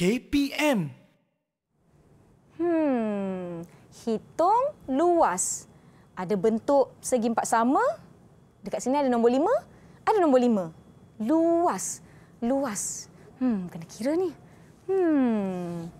KPM. Hmm, hitung luas. Ada bentuk segi empat sama. Dekat sini ada nombor lima. Ada nombor lima. Luas. Luas. Hmm, kena kira ni. Hmm.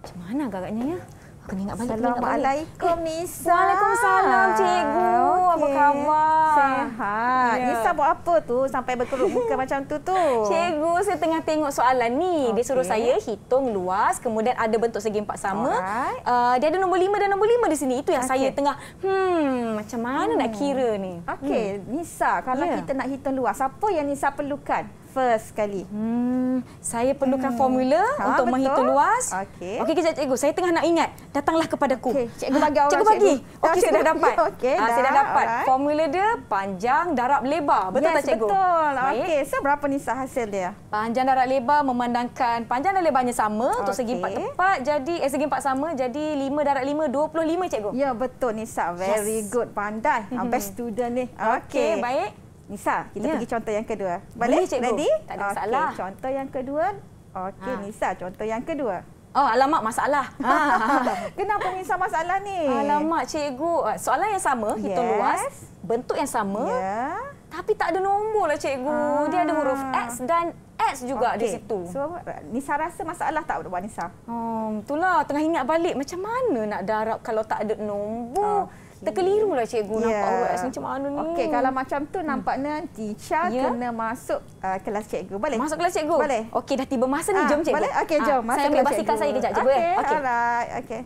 Macam mana agak-agaknya ya? Kena ingat balik. Assalamualaikum eh, Nisa. Waalaikumsalam cikgu. Okay. Apa khabar? Sehat. Yeah. Nisa buat apa tu sampai berkerut muka macam tu tu? Cikgu, saya tengah tengok soalan ni. Okay. Dia suruh saya hitung luas kemudian ada bentuk segi empat sama. Uh, dia ada nombor lima dan nombor lima di sini. Itu yang okay. saya tengah hmm macam mana hmm. nak kira ni. Okey, hmm. Nisa, kalau yeah. kita nak hitung luas, apa yang Nisa perlukan? first sekali. Hmm, saya perlukan hmm. formula ha, untuk betul. menghitung luas. Okey. Okey, kejap cikgu. Saya tengah nak ingat. Datanglah kepadaku. Okay. Cikgu bagi ah, orang. Cikgu bagi. Okey, saya dah dapat. Okey, ha, Saya dah dapat. Alright. Formula dia panjang darab lebar. Betul yes, tak cikgu? Betul. Okey, so berapa ni hasil dia? Panjang darab lebar memandangkan panjang dan lebarnya sama okay. untuk segi empat tepat. Jadi eh, segi empat sama jadi 5 darab 5 25 cikgu. Ya, betul ni Very yes. good. Pandai. Best student ni. Okey, okay, baik. Nisa, kita ya. pergi contoh yang kedua. Balik, Boleh, cikgu. ready? Tak ada masalah. Okay, contoh yang kedua. Okey, ha. Nisa, contoh yang kedua. Oh, alamak, masalah. Ha. Kenapa Nisa masalah ni? Alamak, cikgu. Soalan yang sama, hitung yes. luas. Bentuk yang sama. Yeah. Tapi tak ada nombor lah, cikgu. Ha. Dia ada huruf X dan X juga okay. di situ. So, Nisa rasa masalah tak buat Nisa? Oh, hmm, itulah. Tengah ingat balik. Macam mana nak darab kalau tak ada nombor? Oh terkeliru lah cikgu yeah. nampak ya. awak rasa macam mana ni. Okey, kalau macam tu nampaknya teacher yeah. kena masuk uh, kelas cikgu. Boleh? Masuk kelas cikgu? Boleh. Okey, dah tiba masa ni. Ah, jom cikgu. Boleh? Okey, jom. Ah, masuk saya ambil basikal saya kejap. Okey, eh. Okey. Okay.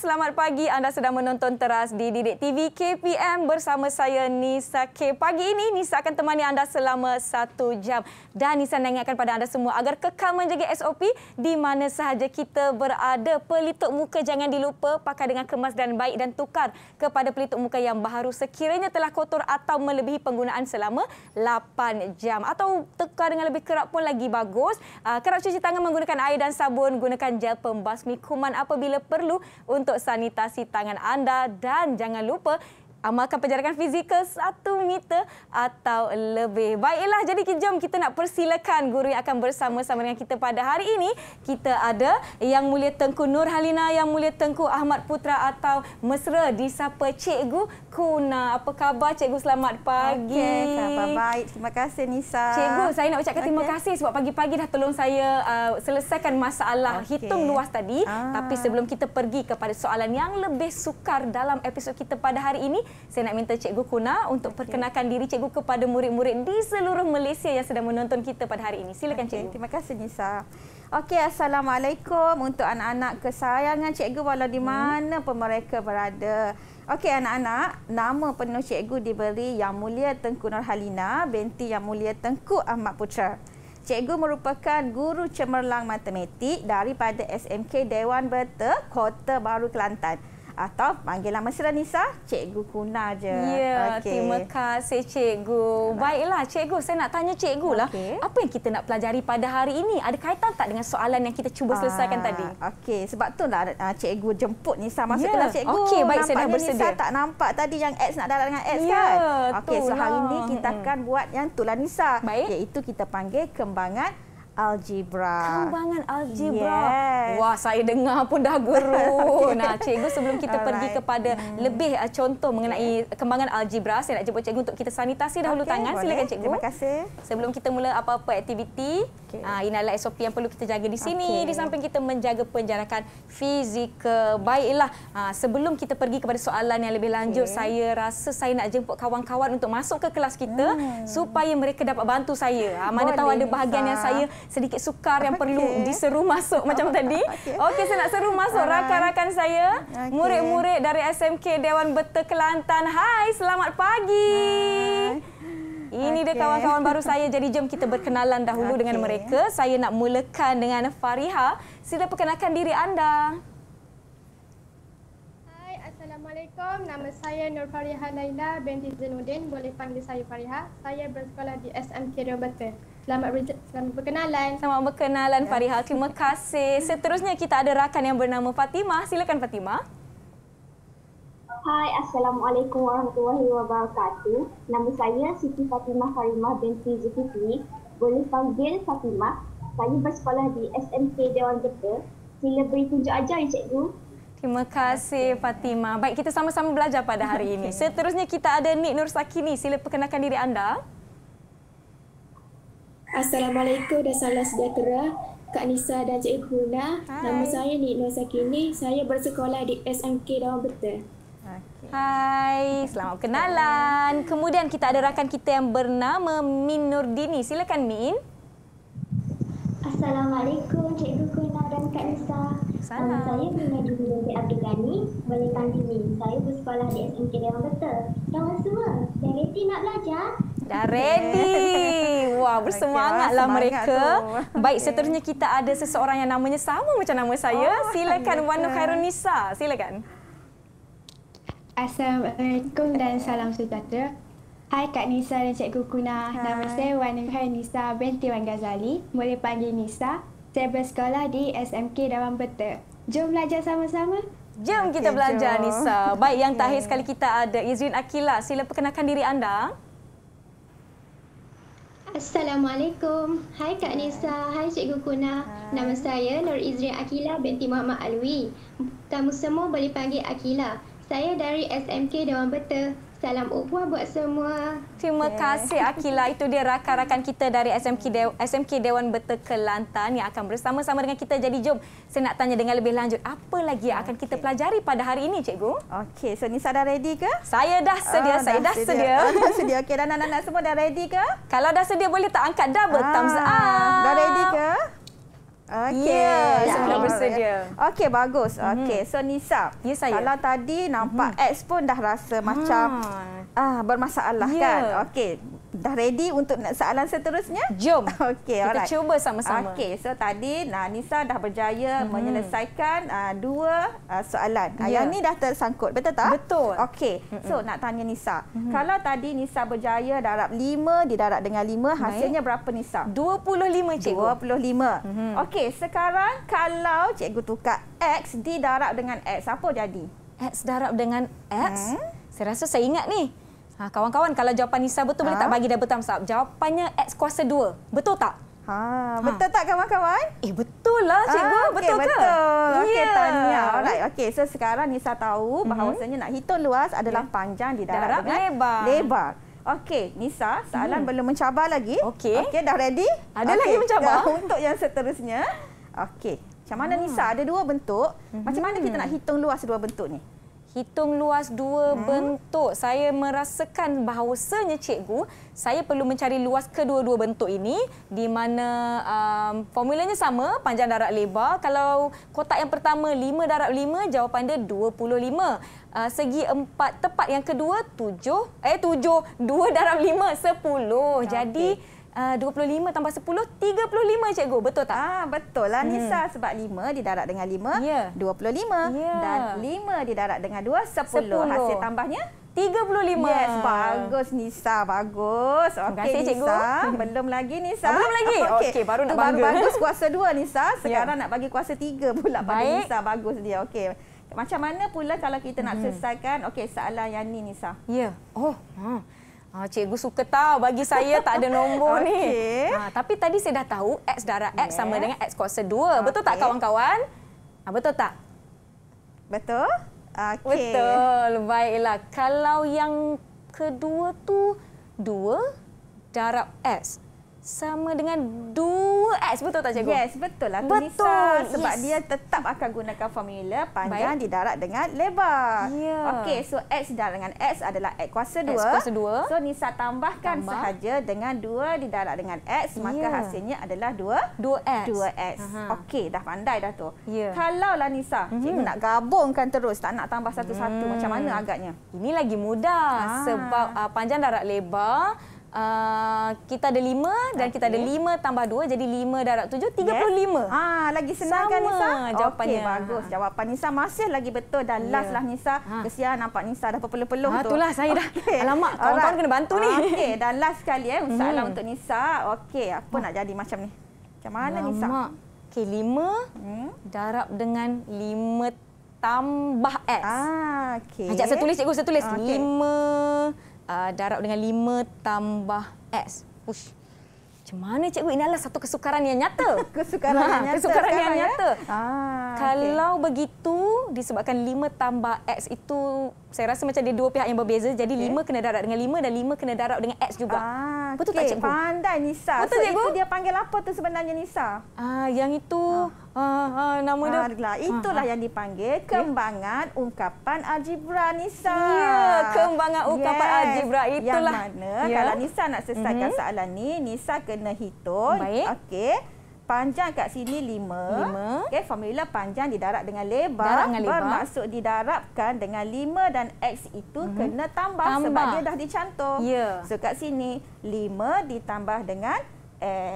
selamat pagi. Anda sedang menonton teras di Didik TV KPM bersama saya Nisa K. Pagi ini Nisa akan temani anda selama satu jam. Dan Nisa nak ingatkan pada anda semua agar kekal menjaga SOP di mana sahaja kita berada. Pelitup muka jangan dilupa pakai dengan kemas dan baik dan tukar kepada pelitup muka yang baru sekiranya telah kotor atau melebihi penggunaan selama 8 jam. Atau tukar dengan lebih kerap pun lagi bagus. Ah, kerap cuci tangan menggunakan air dan sabun. Gunakan gel pembasmi kuman apabila perlu untuk untuk sanitasi tangan anda dan jangan lupa amalkan penjarakan fizikal satu meter atau lebih. Baiklah, jadi jom kita nak persilakan guru yang akan bersama-sama dengan kita pada hari ini. Kita ada Yang Mulia Tengku Nur Halina, Yang Mulia Tengku Ahmad Putra atau Mesra disapa Cikgu Kuna. Apa khabar Cikgu? Selamat pagi. Okey, khabar baik. Terima kasih Nisa. Cikgu, saya nak ucapkan terima kasih sebab pagi-pagi dah tolong saya uh, selesaikan masalah okay. hitung luas tadi. Ah. Tapi sebelum kita pergi kepada soalan yang lebih sukar dalam episod kita pada hari ini saya nak minta Cikgu Kuna untuk perkenalkan diri Cikgu kepada murid-murid di seluruh Malaysia yang sedang menonton kita pada hari ini. Silakan okay. Cikgu. Terima kasih Nisa. Okey, Assalamualaikum untuk anak-anak kesayangan Cikgu walau di mana hmm. pun mereka berada. Okey anak-anak, nama penuh cikgu diberi Yang Mulia Tengku Nurhalina binti Yang Mulia Tengku Ahmad Putra. Cikgu merupakan guru cemerlang matematik daripada SMK Dewan Berta Kota Baru Kelantan atau panggil nama Nisa Cikgu Kuna je. Ya, okay. terima kasih Cikgu. Baiklah Cikgu, saya nak tanya Cikgu lah. Apa yang kita nak pelajari pada hari ini? Ada kaitan tak dengan soalan yang kita cuba selesaikan Aa, ah, tadi? Okey, sebab tu lah Cikgu jemput Nisa masuk ya. kelas Cikgu. Okey, baik saya dah bersedia. Nisa tak nampak tadi yang X nak dalam dengan X ya, kan? Ya, okay, itulah. Okey, so hari ini kita akan buat yang itulah Nisa. Baik. Iaitu kita panggil kembangan algebra. Kembangan algebra. Yes. Wah, saya dengar pun dah gurun. nah, cikgu sebelum kita Alright. pergi kepada hmm. lebih uh, contoh mengenai okay. kembangan algebra, saya nak jemput cikgu untuk kita sanitasi dahulu okay, tangan. Silakan boleh. cikgu. Terima kasih. Sebelum kita mula apa-apa aktiviti, okay. uh, inilah SOP yang perlu kita jaga di sini. Okay. Di samping kita menjaga penjarakan fizikal. Baiklah, uh, sebelum kita pergi kepada soalan yang lebih lanjut, okay. saya rasa saya nak jemput kawan-kawan untuk masuk ke kelas kita hmm. supaya mereka dapat bantu saya. Uh, mana boleh, tahu ada bahagian yang saya sedikit sukar okay. yang perlu diseru masuk macam tadi. Okey, okay, saya nak seru masuk rakan-rakan saya, okay. murid-murid dari SMK Dewan Beta Kelantan. Hai, selamat pagi. Hai. Ini okay. dia kawan-kawan baru saya. Jadi jom kita berkenalan dahulu okay. dengan mereka. Saya nak mulakan dengan Fariha. Sila perkenalkan diri anda. Hai, Assalamualaikum. Nama saya Nur Fariha Laila binti Zainuddin. Boleh panggil saya Fariha. Saya bersekolah di SMK Rio Batu. Selamat, ber- selamat berkenalan. Selamat berkenalan, ya. Fariha. Terima kasih. Seterusnya, kita ada rakan yang bernama Fatimah. Silakan, Fatimah. Hai, Assalamualaikum warahmatullahi wabarakatuh. Nama saya Siti Fatimah Farimah binti Zulfiqri. Boleh panggil Fatimah. Saya bersekolah di SMK Dewan Jepun. Sila beri tunjuk ajar, Encik ya, Terima kasih, Fatimah. Baik, kita sama-sama belajar pada hari ini. Seterusnya, kita ada Nik Nur Sakini. Sila perkenalkan diri anda. Assalamualaikum dan salam sejahtera Kak Nisa dan Cik Ibuna. Nama saya Nikno Sakini. Saya bersekolah di SMK Dawang Betul. Hai, selamat kenalan. Kemudian kita ada rakan kita yang bernama Min Nurdini. Silakan Min. Assalamualaikum Cik Kuna dan Kak Nisa. Salam. Uh, saya Nina Juli Binti Abdul Ghani, boleh tanya ni. Saya bersekolah di SMK Dewan Betul. Jangan semua, dah ready nak belajar? Dah ready. Wah, bersemangatlah okay, mereka. Semangat Baik, okay. seterusnya kita ada seseorang yang namanya sama macam nama saya. Oh, Silakan yeah. Wanu Khairun Nisa. Silakan. Assalamualaikum dan salam sejahtera. Hai Kak Nisa dan Cikgu Kuna. Hai. Nama saya Wanu Khairun Nisa binti Wan Ghazali. Boleh panggil Nisa. Saya bersekolah di SMK Dawang Beta. Jom belajar sama-sama. Jom kita okay, belajar, Nisa. Baik, yang okay. terakhir sekali kita ada Izrin Akila. Sila perkenalkan diri anda. Assalamualaikum. Hai Kak Nisa. Hai Cikgu Kuna. Hai. Nama saya Nur Izrin Akila binti Muhammad Alwi. Kamu semua boleh panggil Akila. Saya dari SMK Dewan Beta. Salam Ubuah buat semua. Terima okay. kasih Akila. Itu dia rakan-rakan kita dari SMK Dewan, SMK Dewan Beta Kelantan yang akan bersama-sama dengan kita. Jadi jom saya nak tanya dengan lebih lanjut. Apa lagi yang akan okay. kita pelajari pada hari ini, Cikgu? Okey, so Nisa dah ready ke? Saya dah ah, sedia, oh, saya dah, dah sedia. sedia. Oh, dah sedia. Okey, dan anak-anak semua dah ready ke? Kalau dah sedia boleh tak angkat double ah, thumbs up? Dah ready ke? Okey, yeah, ya, yeah. sudah bersedia. Okey, bagus. Mm -hmm. Okey, so Nisa. Yes, ya, saya. Kalau tadi nampak mm -hmm. X pun dah rasa ha. macam ah, ah bermasalah yeah. kan? Okey, dah ready untuk soalan seterusnya? Jom. Okey, alright. Kita cuba sama-sama. Okey, so tadi nah, Nisa dah berjaya mm -hmm. menyelesaikan uh, dua uh, soalan. Yeah. Yang ya. ni dah tersangkut, betul tak? Betul. Okey, mhm. so mm -hmm. nak tanya Nisa. Mm -hmm. Kalau tadi Nisa berjaya darab lima, didarab dengan lima, hasilnya Baik. berapa Nisa? 25, cikgu. 25. Mm -hmm. Okey. Okey, sekarang kalau cikgu tukar X didarab dengan X, apa jadi? X darab dengan X? Hmm? Saya rasa saya ingat ni. Ha, kawan-kawan, ha, kalau jawapan Nisa betul, ha? boleh tak bagi double thumbs up? Jawapannya X kuasa 2. Betul tak? Ha, ha. betul ha. tak kawan-kawan? Eh, betul lah cikgu. Ha, ah, okay, betul ke? Betul. Yeah. Ya. tanya. Alright. Okey, so sekarang Nisa tahu mhm. bahawasanya mm -hmm. nak hitung luas adalah yeah. panjang didarab darab dengan lebar. lebar. Okey, Nisa, soalan hmm. belum mencabar lagi. Okey. Okey, dah ready? Ada okay. lagi mencabar. Dah, untuk yang seterusnya. Okey. Macam mana hmm. Nisa? Ada dua bentuk. Hmm. Macam mana kita nak hitung luas dua bentuk ni? hitung luas dua hmm. bentuk. Saya merasakan bahawasanya cikgu, saya perlu mencari luas kedua-dua bentuk ini di mana um, formulanya sama, panjang darab lebar. Kalau kotak yang pertama 5 darab 5, jawapan dia 25. Uh, segi empat tepat yang kedua 7, eh 7, 2 darab 5, 10. Okay. Jadi... Ah, uh, 25 tambah 10, 35 cikgu. Betul tak? Ah, betul lah hmm. Nisa. Hmm. Sebab 5 didarat dengan 5, yeah. 25. Yeah. Dan 5 didarat dengan 2, 10. 10. Hasil tambahnya? 35. Yes, bagus Nisa, bagus. Okey cikgu. Belum lagi Nisa. Ah, belum lagi. Okey, okay, baru nak bangga. bagus kuasa 2 Nisa. Ya. Sekarang yeah. nak bagi kuasa 3 pula Baik. Nisa. Bagus dia. Okey. Macam mana pula kalau kita hmm. nak selesaikan okey soalan yang ni Nisa? Ya. Yeah. Oh. Ha. Ah, cikgu suka tahu bagi saya tak ada nombor okay. ni. Ha, tapi tadi saya dah tahu X darah X yes. sama dengan X kuasa 2. Okay. Betul tak kawan-kawan? Ha, betul tak? Betul. Okay. Betul. Baiklah. Kalau yang kedua tu 2 darab X sama dengan 2X betul tak cikgu? Yes, betul lah betul. Lisa, sebab yes. dia tetap akan gunakan formula panjang Baik. di darat dengan lebar. Yeah. Okey, so X darat dengan X adalah X kuasa 2. X kuasa 2. So Nisa tambahkan Tambah. sahaja dengan 2 di darat dengan X maka yeah. hasilnya adalah 2 2X. 2X. Okey, dah pandai dah tu. Yeah. Kalau lah Nisa, mm -hmm. cikgu nak gabungkan terus tak nak tambah satu-satu mm. macam mana agaknya? Ini lagi mudah ah. sebab uh, panjang darat lebar uh, kita ada lima dan okay. kita ada lima tambah dua jadi lima darab tujuh, tiga puluh lima. Ah, lagi senang Sama kan Nisa? jawapannya. Okay, bagus. Jawapan Nisa masih lagi betul dan yeah. last lah Nisa. Ha. Kesian nampak Nisa dah berpeluh-peluh ha, tu. Itulah saya okay. dah. Alamak, kawan-kawan kena bantu ni. Okay, dan last sekali eh, usah hmm. untuk Nisa. Okey, apa ha. nak jadi macam ni? Macam mana Alamak. Nisa? Okey, lima hmm? darab dengan lima tambah S. Ah, okay. Sekejap saya tulis, cikgu saya tulis. Okay. Lima uh, darab dengan 5 tambah S. Push. Macam mana cikgu? Ini adalah satu kesukaran yang nyata. kesukaran ha, yang nyata. Kesukaran yang ya? nyata. Ya? Kalau okay. begitu disebabkan 5 tambah X itu saya rasa macam ada dua pihak yang berbeza. Jadi okay. 5 kena darab dengan 5 dan 5 kena darab dengan X juga. Ah, Betul okay. tak cikgu? Pandai Nisa. Betul so, cikgu? Itu dia panggil apa tu sebenarnya Nisa? Ah, yang itu ah. Ah, ah, nama dia. Ah, itulah ah. yang dipanggil kembangan ungkapan algebra Nisa. Ya, yeah, kembangan ungkapan yes. algebra itulah. Yang mana yeah. kalau Nisa nak selesaikan mm-hmm. soalan ni, Nisa kena hitung. Baik. Okey panjang kat sini 5. 5. Okey, formula panjang di darab dengan lebar. Darab dengan lebar. Bermaksud didarabkan dengan 5 dan X itu hmm. kena tambah, tambah sebab dia dah dicantum. Ya. Yeah. So, kat sini 5 ditambah dengan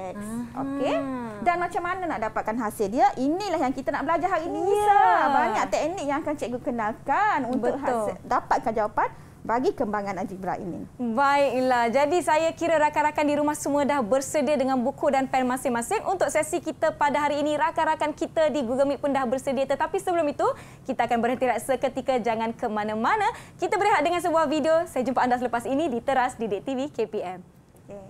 X. Okey. Dan macam mana nak dapatkan hasil dia? Inilah yang kita nak belajar hari ini, yeah. Lisa. Ya. Banyak teknik yang akan cikgu kenalkan untuk hasil, dapatkan jawapan bagi kembangan algebra ini. Baiklah, jadi saya kira rakan-rakan di rumah semua dah bersedia dengan buku dan pen masing-masing untuk sesi kita pada hari ini. Rakan-rakan kita di Google Meet pun dah bersedia. Tetapi sebelum itu, kita akan berhenti seketika jangan ke mana-mana. Kita berehat dengan sebuah video. Saya jumpa anda selepas ini di Teras Didik TV KPM. Okay.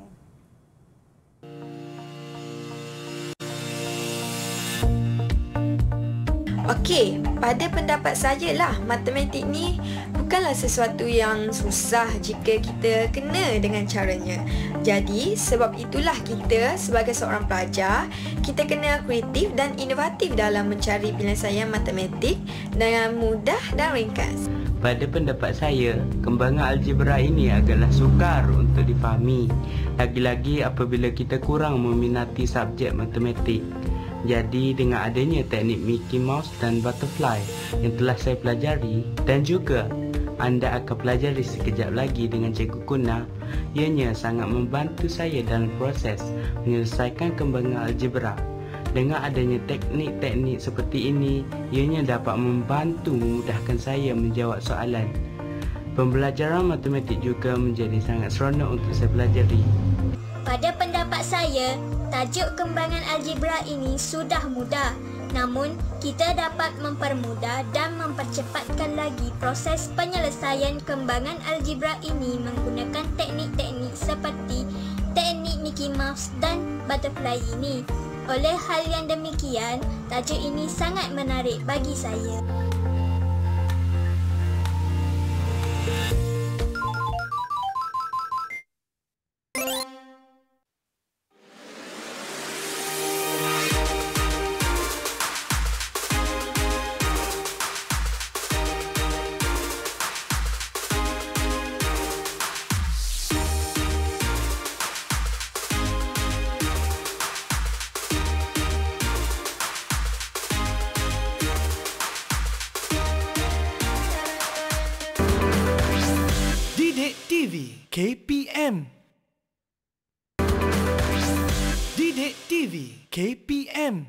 Okey, pada pendapat saya lah, matematik ni bukanlah sesuatu yang susah jika kita kena dengan caranya. Jadi, sebab itulah kita sebagai seorang pelajar, kita kena kreatif dan inovatif dalam mencari penyelesaian matematik dengan mudah dan ringkas. Pada pendapat saya, kembangan algebra ini agaklah sukar untuk difahami. Lagi-lagi apabila kita kurang meminati subjek matematik. Jadi dengan adanya teknik Mickey Mouse dan Butterfly yang telah saya pelajari dan juga anda akan pelajari sekejap lagi dengan Cikgu Kuna ianya sangat membantu saya dalam proses menyelesaikan kembangan algebra. Dengan adanya teknik-teknik seperti ini, ianya dapat membantu memudahkan saya menjawab soalan. Pembelajaran matematik juga menjadi sangat seronok untuk saya pelajari. Pada pendapat saya, Tajuk kembangan algebra ini sudah mudah, namun kita dapat mempermudah dan mempercepatkan lagi proses penyelesaian kembangan algebra ini menggunakan teknik-teknik seperti teknik Mickey Mouse dan butterfly ini. Oleh hal yang demikian, tajuk ini sangat menarik bagi saya. Him.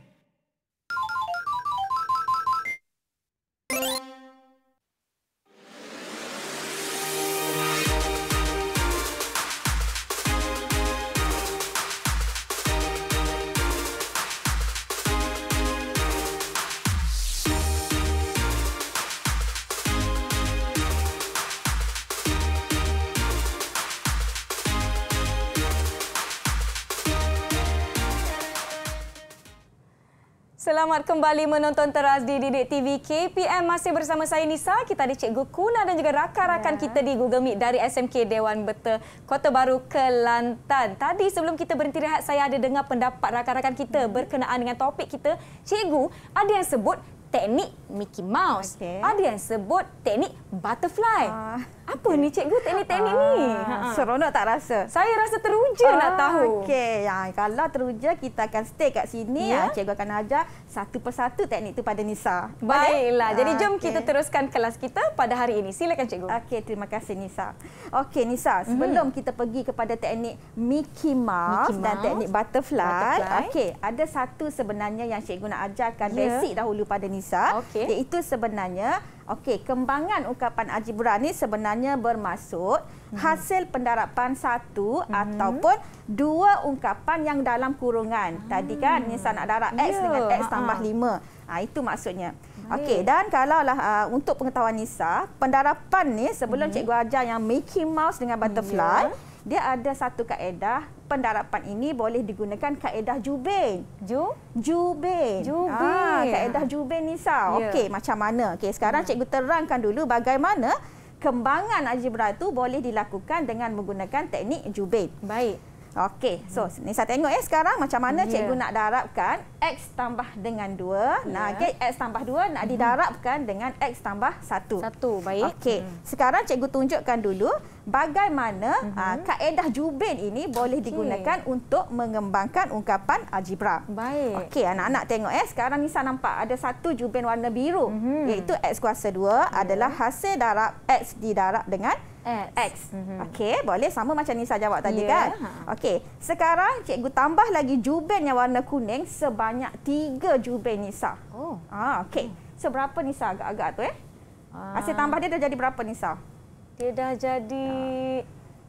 selamat kembali menonton teras di Didik TV KPM. Masih bersama saya Nisa, kita ada Cikgu Kuna dan juga rakan-rakan ya. kita di Google Meet dari SMK Dewan Beta Kota Baru Kelantan. Tadi sebelum kita berhenti rehat, saya ada dengar pendapat rakan-rakan kita hmm. berkenaan dengan topik kita. Cikgu, ada yang sebut teknik Mickey Mouse. Okay. Ada yang sebut teknik butterfly. Ah apa ni cikgu teknik-teknik ni? ha Seronok tak rasa? Saya rasa teruja ah, nak tahu. Okey, ya, kalau teruja kita akan stay kat sini. Ya? Ya, cikgu akan ajar satu persatu teknik tu pada Nisa. Baiklah, ah, jadi jom okay. kita teruskan kelas kita pada hari ini. Silakan cikgu. Okey, terima kasih Nisa. Okey Nisa, mhm. sebelum hmm. kita pergi kepada teknik Mickey Mouse, Mickey Mouse. dan teknik Butterfly. butterfly. Okey, ada satu sebenarnya yang cikgu nak ajarkan ya. basic dahulu pada Nisa. Okay. Iaitu sebenarnya Okey, kembangan ungkapan Haji Burhan sebenarnya bermaksud hmm. hasil pendarapan satu hmm. ataupun dua ungkapan yang dalam kurungan. Hmm. Tadi kan Nisa nak darab X ya, dengan X tambah lima. Ha, itu maksudnya. Okey, dan kalaulah uh, untuk pengetahuan Nisa, pendarapan ni sebelum hmm. cikgu ajar yang Mickey Mouse dengan hmm, ya. Butterfly, yeah. dia ada satu kaedah pendarapan ini boleh digunakan kaedah Jubin. Ju? Jubin. Jubin. Ah, kaedah ha. Jubin sah, Yeah. Okey, macam mana? Okey, sekarang yeah. Hmm. cikgu terangkan dulu bagaimana kembangan algebra itu boleh dilakukan dengan menggunakan teknik Jubin. Baik. Okey, so ni saya tengok ya sekarang macam mana yeah. cikgu nak darabkan X tambah dengan 2. Yeah. Nugget X tambah 2 nak mm -hmm. didarabkan dengan X tambah 1. Satu, baik. Okey, mm. sekarang cikgu tunjukkan dulu bagaimana mm -hmm. aa, ah, kaedah jubin ini boleh okay. digunakan untuk mengembangkan ungkapan algebra. Baik. Okey, anak-anak tengok ya. Sekarang saya nampak ada satu jubin warna biru mm -hmm. iaitu X kuasa 2 yeah. adalah hasil darab X didarab dengan 2. X. X. Mm-hmm. Okey, boleh sama macam Nisa jawab tadi yeah. kan? Okey, sekarang cikgu tambah lagi juben yang warna kuning sebanyak tiga juben Nisa. Oh. Ah, okey. So berapa Nisa agak-agak tu eh? Ah. Asyik tambah dia dah jadi berapa Nisa? Dia dah jadi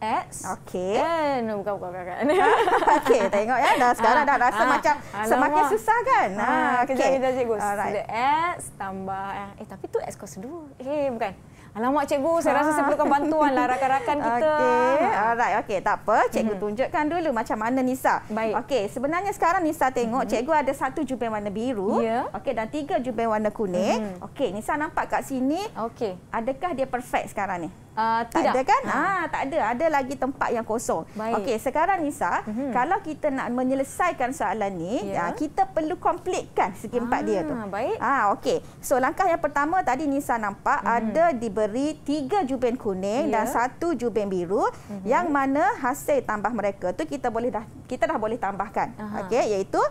ah. X. Okey. N. Kan? Oh, bukan, bukan, bukan. okey, tengok ya. Dah, sekarang ah. dah rasa ah. macam Alamak. Ah, semakin susah kan? Ah, ah. okey. Kejap, kejap, cikgu. Right. So, X tambah. Eh, tapi tu X kos dua. Eh, bukan. Alamak cikgu, saya rasa saya perlukan bantuan lah rakan-rakan kita. Okey, alright. Okey, tak apa. Cikgu hmm. tunjukkan dulu macam mana Nisa. Baik. Okey, sebenarnya sekarang Nisa tengok hmm. cikgu ada satu jubah warna biru. Yeah. Okey, dan tiga jubah warna kuning. Hmm. Okey, Nisa nampak kat sini. Okey. Adakah dia perfect sekarang ni? Uh, tak ada kan? Ha. Ha, tak ada. Ada lagi tempat yang kosong. Okey, sekarang Nisa, mm -hmm. kalau kita nak menyelesaikan soalan ni, yeah. Ya. ha, kita perlu komplitkan segi ah, dia tu. Baik. Ha, Okey. So, langkah yang pertama tadi Nisa nampak mm -hmm. ada diberi memberi tiga jubin kuning yeah. dan ya. satu jubin biru mm -hmm. yang mana hasil tambah mereka tu kita boleh dah kita dah boleh tambahkan okey iaitu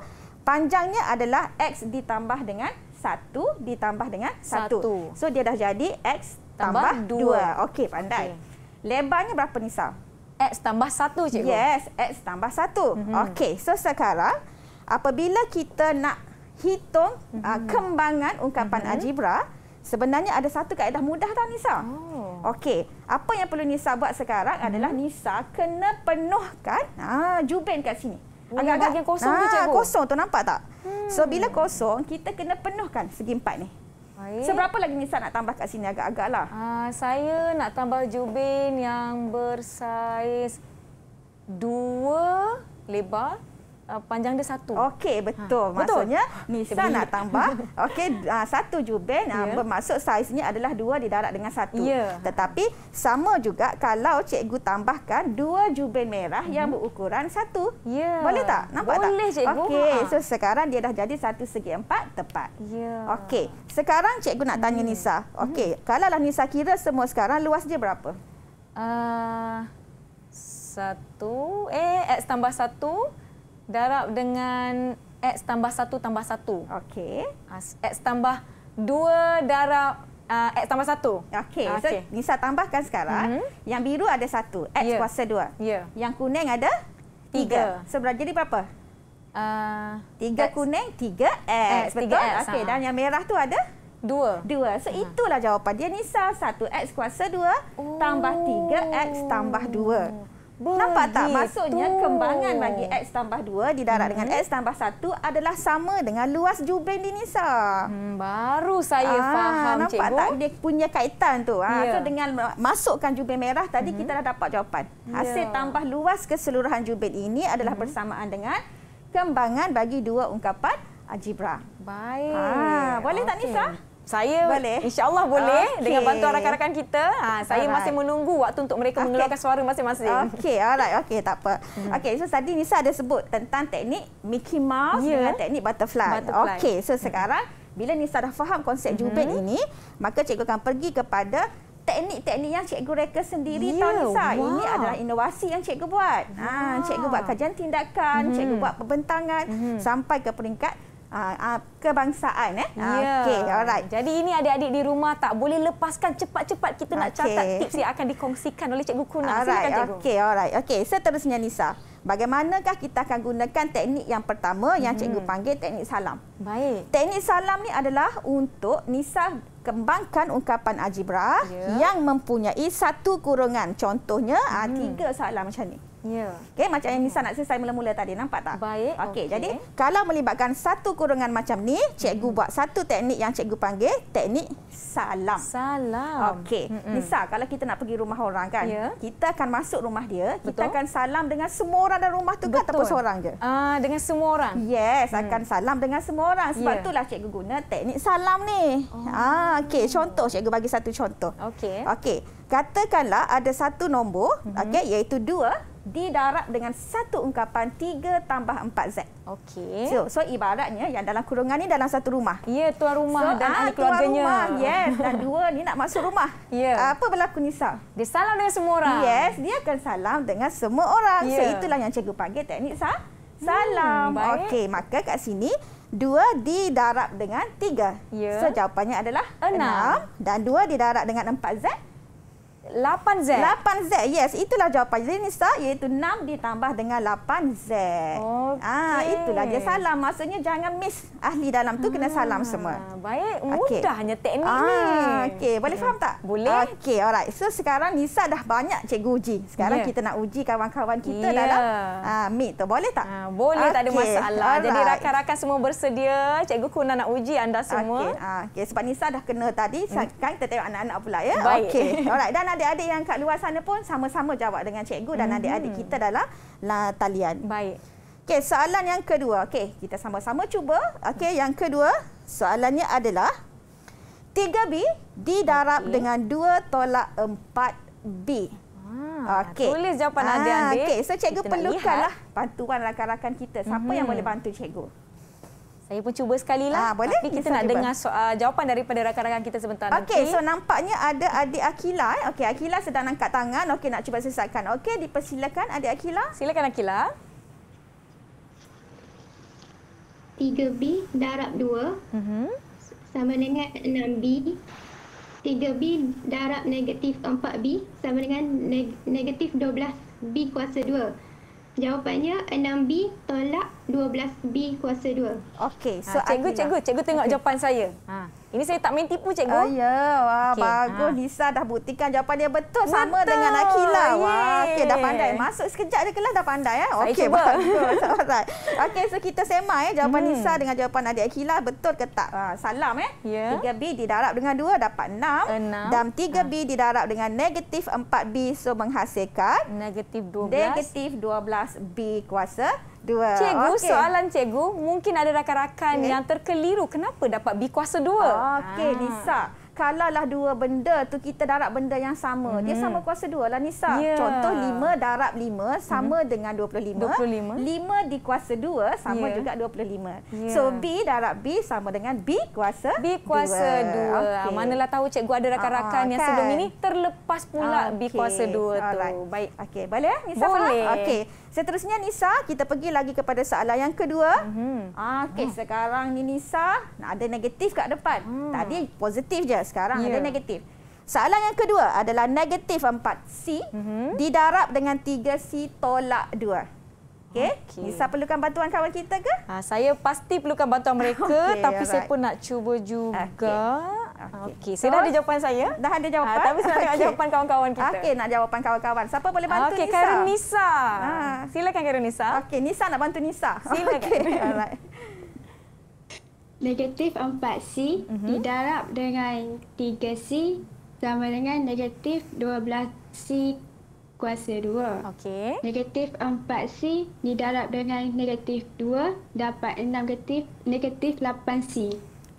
panjangnya adalah x ditambah dengan satu ditambah dengan satu, satu. so dia dah jadi x tambah dua okey pandai okay. lebarnya berapa ni sah x tambah satu cikgu yes x tambah satu mm -hmm. okey so sekarang apabila kita nak hitung mm -hmm. uh, kembangan ungkapan mm -hmm. algebra Sebenarnya ada satu kaedah mudah tau Nisa. Oh. Okey, apa yang perlu Nisa buat sekarang hmm. adalah Nisa kena penuhkan ha juben kat sini. Oh, agak-agak bahagian kosong ha, tu cikgu. kosong tu nampak tak? Hmm. So bila kosong, kita kena penuhkan segi empat ni. Baik. Seberapa lagi Nisa nak tambah kat sini agak-agaklah? Ah, saya nak tambah jubin yang bersaiz dua lebar uh, panjang dia satu. Okey, betul. Ha, betul. Maksudnya Nisa nak tambah. Okey, uh, satu jubin, yeah. uh, ya. bermaksud saiznya adalah dua di darat dengan satu. Yeah. Tetapi sama juga kalau cikgu tambahkan dua jubin merah mm-hmm. yang berukuran satu. Yeah. Boleh tak? Nampak Boleh, tak? Boleh cikgu. Okey, ha. so sekarang dia dah jadi satu segi empat tepat. Yeah. Okey, sekarang cikgu nak tanya mm. Nisa. Mhm. Okey, mm kalau lah Nisa kira semua sekarang luas dia berapa? Uh, satu, eh, X tambah satu, darab dengan X tambah satu tambah satu. Okey. Ah, X tambah dua darab uh, X tambah satu. Okey. Okay. Ah, so, Lisa tambahkan sekarang. Mm -hmm. Yang biru ada satu. X yeah. kuasa dua. Yeah. Yang kuning ada? Tiga. tiga. So, jadi berapa? Uh, tiga X. kuning, tiga X. X betul? Okey. Dan yang merah tu ada? Dua. Dua. So, ha. itulah jawapan dia, Nisa. Satu X kuasa dua oh. tambah tiga X tambah dua. Begitu. Nampak tak? Maksudnya kembangan bagi X tambah 2 didarat hmm. dengan mhm. X tambah 1 adalah sama dengan luas jubin di Nisa. Hmm, baru saya ah, faham, nampak Cikgu. Nampak tak? Dia punya kaitan tu. Ha, yeah. tu dengan masukkan jubin merah, tadi hmm. kita dah dapat jawapan. Ya. Hasil tambah luas keseluruhan jubin ini adalah hmm. bersamaan dengan kembangan bagi dua ungkapan algebra. Baik. Ha, boleh okay. tak Nisa? Saya boleh. insyaAllah boleh okay. dengan bantuan rakan-rakan kita. Ha, saya alright. masih menunggu waktu untuk mereka okay. mengeluarkan suara masing-masing. Okey, alright. Okey, tak apa. Hmm. Okey, so tadi Nisa ada sebut tentang teknik Mickey Mouse yeah. dengan teknik butterfly. butterfly. Okey, so hmm. sekarang bila Nisa dah faham konsep hmm. jubit ini, maka cikgu akan pergi kepada teknik-teknik yang cikgu reka sendiri yeah, tahu Nisa. Wow. Ini adalah inovasi yang cikgu buat. Wow. Ha, cikgu buat ah. kajian tindakan, hmm. cikgu buat perbentangan hmm. sampai ke peringkat Ah, ah, kebangsaan eh. Yeah. Ya. Okey, alright. Jadi ini adik-adik di rumah tak boleh lepaskan cepat-cepat kita nak catat tips yang akan dikongsikan oleh Cikgu Kuna. Alright, Silakan Cikgu. Okey, alright. Okey, seterusnya Nisa. Bagaimanakah kita akan gunakan teknik yang pertama yang -hmm. cikgu panggil teknik salam? Baik. Teknik salam ni adalah untuk Nisa kembangkan ungkapan algebra yeah. yang mempunyai satu kurungan. Contohnya mm -hmm. tiga salam macam ni. Yeah. Okay macam yang Nisa nak selesai mula-mula tadi, nampak tak? Baik. Okey, okay. jadi kalau melibatkan satu kurungan macam ni, cikgu hmm. buat satu teknik yang cikgu panggil teknik salam. Salam. Okey, hmm. Nisa, kalau kita nak pergi rumah orang kan, yeah. kita akan masuk rumah dia, Betul? kita akan salam dengan semua orang dalam rumah tu kan Betul. seorang je? Uh, dengan semua orang. Yes, hmm. akan salam dengan semua orang. Sebab yeah. itulah cikgu guna teknik salam ni. Oh. Ah, okay contoh. Cikgu bagi satu contoh. Okay. Okay katakanlah ada satu nombor, hmm. okay, iaitu dua didarab dengan satu ungkapan 3 tambah 4 Z. Okey. So, so ibaratnya yang dalam kurungan ni dalam satu rumah. Ya, yeah, tuan rumah so, dan ah, ahli keluarganya. Tuan rumah, yes. Dan dua ni nak masuk rumah. Ya. Yeah. Apa berlaku Nisa? Dia salam dengan semua orang. Yes, dia akan salam dengan semua orang. Yeah. So, ya. itulah yang cikgu panggil teknik sa. Hmm, salam. Hmm, Okey, maka kat sini dua didarab dengan tiga. Ya. Yeah. So, jawapannya adalah enam. enam. Dan dua didarab dengan empat Z. 8Z. 8Z, yes. Itulah jawapan Nisa, iaitu 6 ditambah dengan 8Z. Okay. Ah, itulah dia salam. Maksudnya jangan miss ahli dalam tu ah. kena salam ah, semua. Baik, mudahnya teknik ah, ni. Okay, boleh okay. faham tak? Boleh. Okay, alright. So sekarang Nisa dah banyak cikgu uji. Sekarang yeah. kita nak uji kawan-kawan kita yeah. Ya. dalam ah, meet tu. Boleh tak? Ah, boleh, okay. tak ada masalah. Alright. Jadi rakan-rakan semua bersedia. Cikgu Kuna nak uji anda semua. Okey, ah, okay. sebab Nisa dah kena tadi. Sekarang hmm. kita tengok anak-anak pula ya. Baik. Okay. Alright, dan adik-adik yang kat luar sana pun sama-sama jawab dengan cikgu dan mm adik-adik kita dalam talian. Baik. Okey, soalan yang kedua. Okey, kita sama-sama cuba. Okey, yang kedua, soalannya adalah 3B didarab okay. dengan 2 tolak 4B. Ah, okay. Tulis jawapan ah, Adik-Adik. Okay. So, cikgu kita perlukanlah bantuan rakan-rakan kita. Siapa mm-hmm. yang boleh bantu cikgu? Saya pun cuba sekali lah. Ha, ah, boleh? Tapi kita Bisa nak cuba. dengar so, uh, ah, jawapan daripada rakan-rakan kita sebentar. Okey, so nampaknya ada adik Akila. Eh. Okey, Akila sedang angkat tangan. Okey, nak cuba sesatkan. Okey, dipersilakan adik Akila. Silakan Akila. 3B darab 2 uh-huh. Mhm. sama dengan 6B. 3B darab negatif 4B sama dengan neg- negatif 12B kuasa 2. Jawapannya 6B tolak 12B kuasa 2. Okey. So, ha, cikgu, lah. cikgu, cikgu tengok okay. jawapan saya. Ha. Ini saya tak main tipu cikgu. Uh, ya, wah, okay. bagus ha. Lisa dah buktikan jawapan dia betul sama dengan Akila. Yeah. Wah, okey dah pandai. Masuk sekejap je kelas dah pandai eh. Okey, bagus. okey, so kita semai eh jawapan hmm. Lisa dengan jawapan adik Akila betul ke tak? Ha, salam eh. Yeah. 3B didarab dengan 2 dapat 6. 6. Dan 3B ha. didarab dengan negatif 4B so menghasilkan negatif 12. Negatif 12B kuasa dua. Cikgu, okay. soalan cikgu, mungkin ada rakan-rakan okay. yang terkeliru kenapa dapat B kuasa dua. Okey, ha. Nisa. Kalalah dua benda tu kita darab benda yang sama. Mm -hmm. Dia mhm. sama kuasa dua lah Nisa. Yeah. Contoh lima darab lima sama mm -hmm. dengan dua puluh lima. Lima di kuasa dua sama yeah. juga dua puluh lima. Ya. So B darab B sama dengan B kuasa dua. B kuasa dua. Ah, okay. Manalah tahu cikgu ada ah, rakan-rakan yang kan? sebelum ini terlepas pula okay. B kuasa dua tu. Alright. Baik. Okey, Boleh Nisa? Boleh. Okey. Seterusnya Nisa, kita pergi lagi kepada soalan yang kedua. Mm -hmm. Okey, mm. sekarang ni Nisa, ada negatif kat depan. Mm. Tadi positif je, sekarang yeah. ada ya. negatif. Soalan yang kedua adalah negatif 4C mm -hmm. didarab dengan 3C tolak 2. Okey, okay. Nisa perlukan bantuan kawan kita ke? Ha, saya pasti perlukan bantuan mereka, okay, tapi saya pun nak cuba juga. Okay. Okey, okay. sudah ada jawapan saya? Dah ada ah, jawapan. Ha, tapi saya okay. nak jawapan kawan-kawan kita. Okey, nak jawapan kawan-kawan. Siapa boleh bantu okay, Nisa? Okey, Karen Nisa. Ha. Ah. Silakan Karen Nisa. Okey, Nisa nak bantu Nisa. Silakan. Okay. Negatif 4C mm -hmm. didarab dengan 3C sama dengan negatif 12C kuasa 2. Okey. Negatif 4C didarab dengan negatif 2 dapat 6 negatif 8C.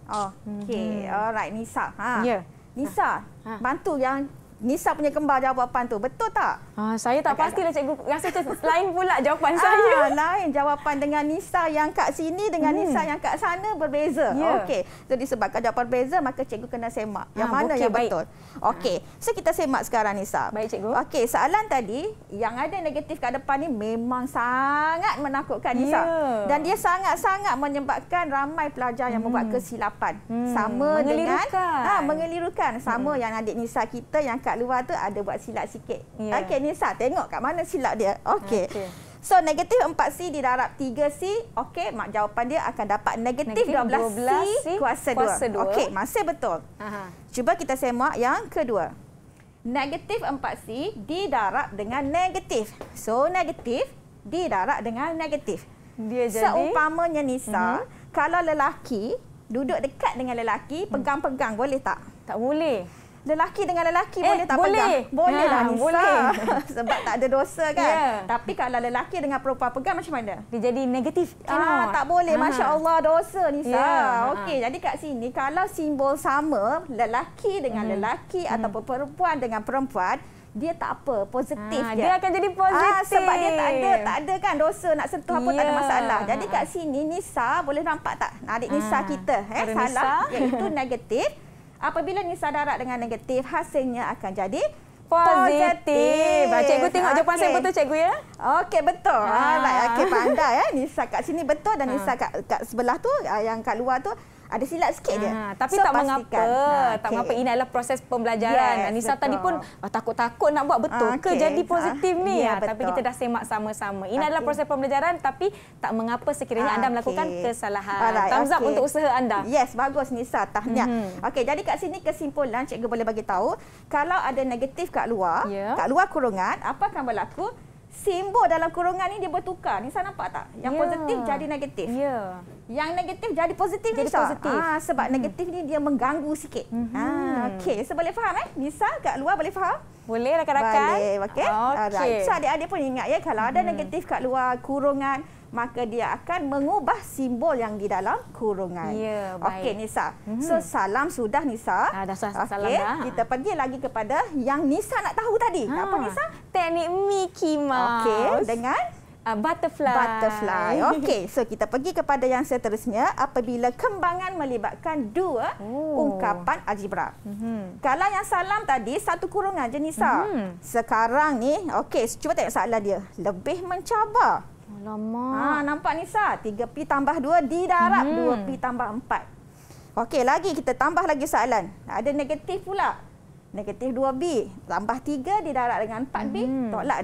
Oh, okey. Mm-hmm. Alright, Nisa. Ha. Yeah. Nisa, ha. ha. bantu yang Nisa punya kembar jawapan tu betul tak? Ha, saya tak pastilah lah cikgu. Rasa tu lain pula jawapan ah, saya. Ah, lain jawapan dengan Nisa yang kat sini dengan hmm. Nisa yang kat sana berbeza. Yeah. Okey. Jadi sebabkan jawapan berbeza maka cikgu kena semak. Yang ha, mana okay, yang baik. betul? Okey. Ah. So kita semak sekarang Nisa. Baik cikgu. Okey, soalan tadi yang ada negatif kat depan ni memang sangat menakutkan ya. Nisa. Yeah. Dan dia sangat-sangat menyebabkan ramai pelajar yang hmm. membuat kesilapan. Hmm. Sama dengan ha mengelirukan sama hmm. yang adik Nisa kita yang kat luar tu ada buat silap sikit. Yeah. Okey Nisa, tengok kat mana silap dia. Okey. Okay. So negatif 4C didarab 3C, okey mak jawapan dia akan dapat negatif 12C, 12C kuasa 2. Okey, masih betul. Aha. Cuba kita semak yang kedua. Negatif 4C didarab dengan negatif. So negatif didarab dengan negatif. Dia jadi seumpamanya Nisa, mm -hmm. kalau lelaki duduk dekat dengan lelaki pegang-pegang boleh tak? Tak boleh lelaki dengan lelaki eh, boleh tak boleh. pegang? Boleh. Ha, boleh Sebab tak ada dosa kan. Yeah. Tapi kalau lelaki dengan perempuan pegang macam mana? Dia jadi negatif. Ah, ah. Tak boleh. Masya Allah dosa Nisa. Yeah. Ya, ah. Okey, jadi kat sini kalau simbol sama lelaki dengan hmm. lelaki hmm. ataupun perempuan dengan perempuan, dia tak apa, positif ha, dia. Dia akan jadi positif. Ha, sebab dia tak ada, tak ada kan dosa nak sentuh yeah. apa tak ada ya. masalah. Jadi kat sini Nisa boleh nampak tak? Adik Nisa kita eh Pada salah Nisa. iaitu negatif. Apabila ni sadarat dengan negatif, hasilnya akan jadi positif. positif. Ah, cikgu tengok okay. jawapan saya betul cikgu ya. Okey betul. Ha. Ha. Baik okey pandai eh. Nisa kat sini betul dan ha. Nisa kat, kat sebelah tu yang kat luar tu ada silap sikit je. Ha, tapi so, tak pastikan. Ah, mengapa. Ha, okay. Tak mengapa. Ini adalah proses pembelajaran. Yes, Anissa tadi pun ah, takut-takut nak buat betul ha, okay. ke jadi positif ha, ni. Ya, ha, tapi kita dah semak sama-sama. Ini okay. adalah proses pembelajaran tapi tak mengapa sekiranya ha, anda melakukan kesalahan. Alright, Thumbs up okay. untuk usaha anda. Yes, bagus Nisa. Tahniah. Mm-hmm. Okey, jadi kat sini kesimpulan cikgu boleh bagi tahu kalau ada negatif kat luar, yeah. kat luar kurungan, apa akan berlaku? simbol dalam kurungan ni dia bertukar. Nisa nampak tak? Yang yeah. positif jadi negatif. Ya. Yeah. Yang negatif jadi positif jadi Nisa. Positif. Ah, sebab hmm. negatif ni dia mengganggu sikit. Hmm. Ah, okey. So boleh faham eh? Nisa kat luar boleh faham? Boleh rakan-rakan. Boleh. Okey. Okay. Okay. Right. So adik-adik pun ingat ya kalau hmm. ada mhm. negatif kat luar kurungan, maka dia akan mengubah simbol yang di dalam kurungan. Ya, Okey, Nisa. Mm-hmm. So, salam sudah, Nisa. Ha, dah sudah okay. salam dah. Kita pergi lagi kepada yang Nisa nak tahu tadi. Ha. Apa, Nisa? Teknik Mickey Mouse. Okey, dengan? Uh, butterfly. Butterfly. Okey, so kita pergi kepada yang seterusnya. Apabila kembangan melibatkan dua oh. ungkapan algebra. Mm-hmm. Kalau yang salam tadi, satu kurungan je, Nisa. Mm-hmm. Sekarang ni, okey, cuba tengok soalan dia. Lebih mencabar. Alamak. Ha, nampak Nisa? 3P tambah 2, didarab hmm. 2P tambah 4. Okey, lagi kita tambah lagi soalan. Ada negatif pula. Negatif 2B. Tambah 3, didarab dengan 4B, hmm. tolak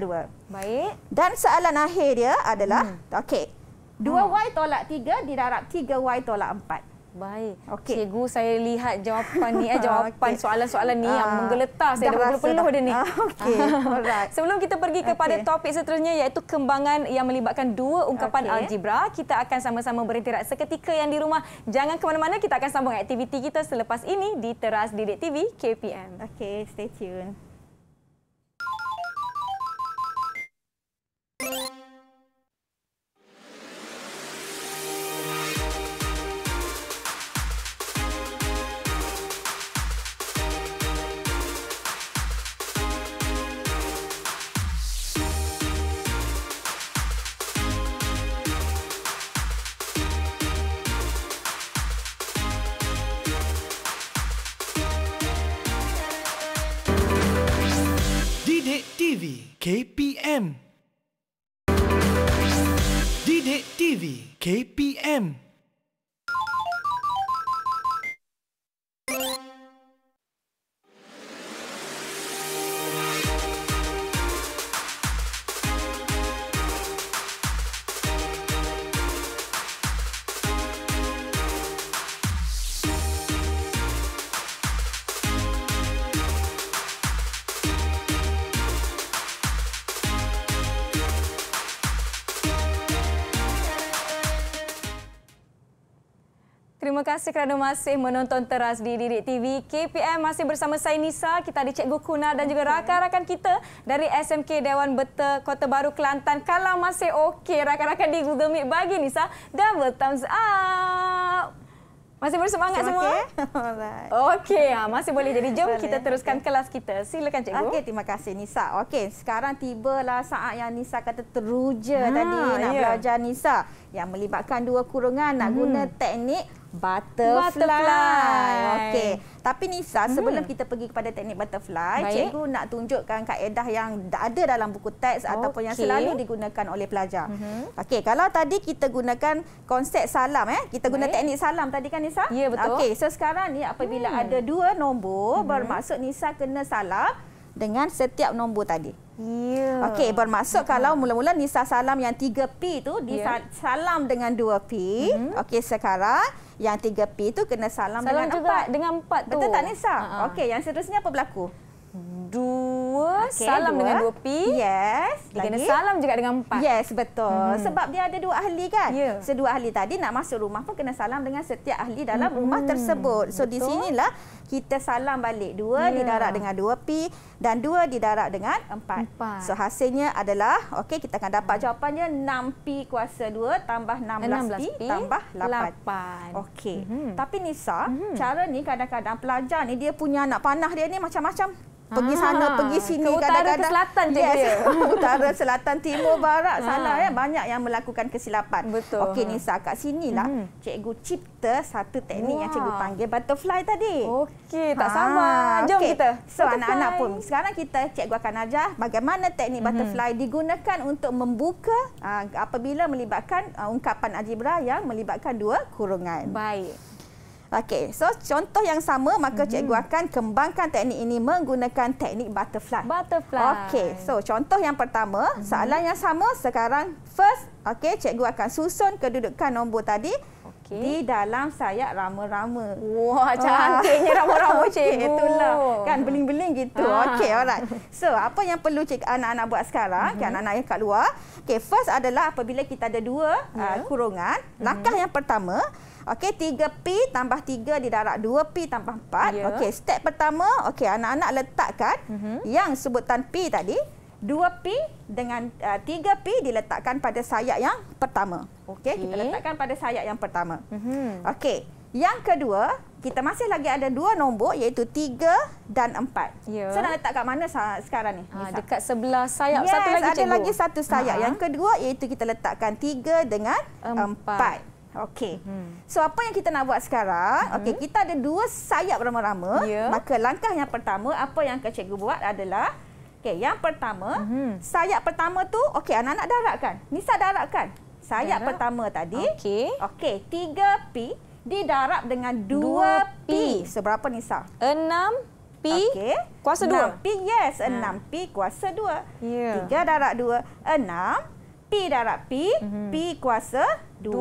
2. Baik. Dan soalan akhir dia adalah, hmm. okey. 2Y hmm. tolak 3, didarab 3Y tolak 4. Baik. Okay. Cikgu saya lihat jawapan ni, eh, jawapan soalan-soalan okay. ni uh, yang ah, menggeletar. Saya dah berpeluh-peluh dia ni. Uh, ah, okay. Alright. Sebelum kita pergi kepada topik seterusnya iaitu kembangan yang melibatkan dua ungkapan okay. algebra, kita akan sama-sama berinteraksi seketika yang di rumah. Jangan ke mana-mana, kita akan sambung aktiviti kita selepas ini di Teras Didik TV KPM. Okay, stay tuned. kasih kerana masih menonton Teras di Didik TV. KPM masih bersama saya Nisa, kita ada Cikgu Kuna dan juga rakan-rakan kita dari SMK Dewan Beta Kota Baru Kelantan. Kalau masih okey rakan-rakan di Google Meet bagi Nisa double thumbs up. Masih bersemangat okay. semua? Okey, ha, masih boleh. Jadi jom boleh. kita teruskan okay. kelas kita. Silakan Cikgu. Okey, terima kasih Nisa. Okey, sekarang tibalah saat yang Nisa kata teruja ha, tadi nak yeah. belajar Nisa yang melibatkan dua kurungan nak guna hmm. teknik butterfly. butterfly. Okey. Tapi Nisa, hmm. sebelum kita pergi kepada teknik butterfly, Baik. cikgu nak tunjukkan kaedah yang ada dalam buku teks okay. ataupun yang selalu digunakan oleh pelajar. Hmm. Okey, kalau tadi kita gunakan konsep salam eh, kita guna Baik. teknik salam tadi kan Nisa? Ya, betul. Okey, so sekarang ni apabila hmm. ada dua nombor, hmm. bermaksud Nisa kena salam dengan setiap nombor tadi. Yeah. Okey, bermaksud mm-hmm. kalau mula-mula Nisa salam yang 3P tu ya. disalam yeah. dengan 2P. Mm -hmm. Okey, sekarang yang 3P tu kena salam, salam dengan 4. Salam juga dengan 4 tu. Betul tak Nisa? Uh ha, -huh. Ha. Okey, yang seterusnya apa berlaku? 2 okay, salam dua. dengan 2P. Yes. Dia lagi. kena salam juga dengan 4. Yes, betul. Mm -hmm. Sebab dia ada dua ahli kan? Yeah. Sedua so, ahli tadi nak masuk rumah pun kena salam dengan setiap ahli dalam mm -hmm. rumah tersebut. So betul. di sinilah kita salam balik dua yeah. didarat dengan dua pi dan dua didarat dengan empat. empat. So hasilnya adalah okay kita akan dapat jawapannya 6 pi kuasa dua tambah 16 pi tambah 8. 8. Okey. hmm Tapi Nisa, hmm cara ni kadang-kadang pelajar ni dia punya anak panah dia ni macam-macam pergi ah, sana Aha. pergi sini ke utara, kadang-kadang ke selatan je yes. dia. utara selatan timur barat sana ah. ya banyak yang melakukan kesilapan betul okey ni kat sinilah hmm. cikgu cipta kita satu teknik wow. yang cikgu panggil butterfly tadi. Okey, tak ha. sama. Jom okay. kita. So anak-anak pun. Sekarang kita cikgu akan ajar bagaimana teknik mm -hmm. butterfly digunakan untuk membuka uh, apabila melibatkan uh, ungkapan algebra yang melibatkan dua kurungan. Baik. Okey, so contoh yang sama maka mm -hmm. cikgu akan kembangkan teknik ini menggunakan teknik butterfly. Butterfly. Okey, so contoh yang pertama, mm -hmm. soalan yang sama sekarang first okey cikgu akan susun kedudukan nombor tadi. Okay. Di dalam sayap rama-rama. Wah, cantiknya rama-rama cikgu. Itulah. Kan beling-beling gitu. Ah. Okey, alright. So, apa yang perlu cik anak-anak buat sekarang? Mm -hmm. Okey, kan, anak-anak kat luar. Okey, first adalah apabila kita ada dua yeah. uh, ya. kurungan, mm-hmm. langkah mm -hmm. yang pertama, okey, 3p tambah 3 darat 2p tambah 4. Yeah. Okey, step pertama, okey, anak-anak letakkan mm -hmm. yang sebutan p tadi 2P dengan uh, 3P diletakkan pada sayap yang pertama. Okey, okay. kita letakkan pada sayap yang pertama. Mm-hmm. Okey, yang kedua, kita masih lagi ada dua nombor iaitu 3 dan 4. Yeah. So, nak letak kat mana sekarang ni? Ha, dekat sebelah sayap yes, satu lagi, ada lagi satu sayap. Uh-huh. Yang kedua iaitu kita letakkan 3 dengan 4. Okey. Hmm. So apa yang kita nak buat sekarang? Hmm. Okey, kita ada dua sayap rama-rama. Yeah. Maka langkah yang pertama apa yang cikgu buat adalah Okey, yang pertama, mm -hmm. sayap pertama tu, okey anak-anak daratkan. Nisa daratkan. Sayap Darab. Ya. pertama tadi. Okey. Okey, 3 P didarab dengan 2 P. Seberapa Nisa? 6 P okay. kuasa 2. 6 P, yes. 6 ha. P kuasa 2. Yeah. 3 darab 2, 6. P darab P, mm-hmm. P kuasa 2.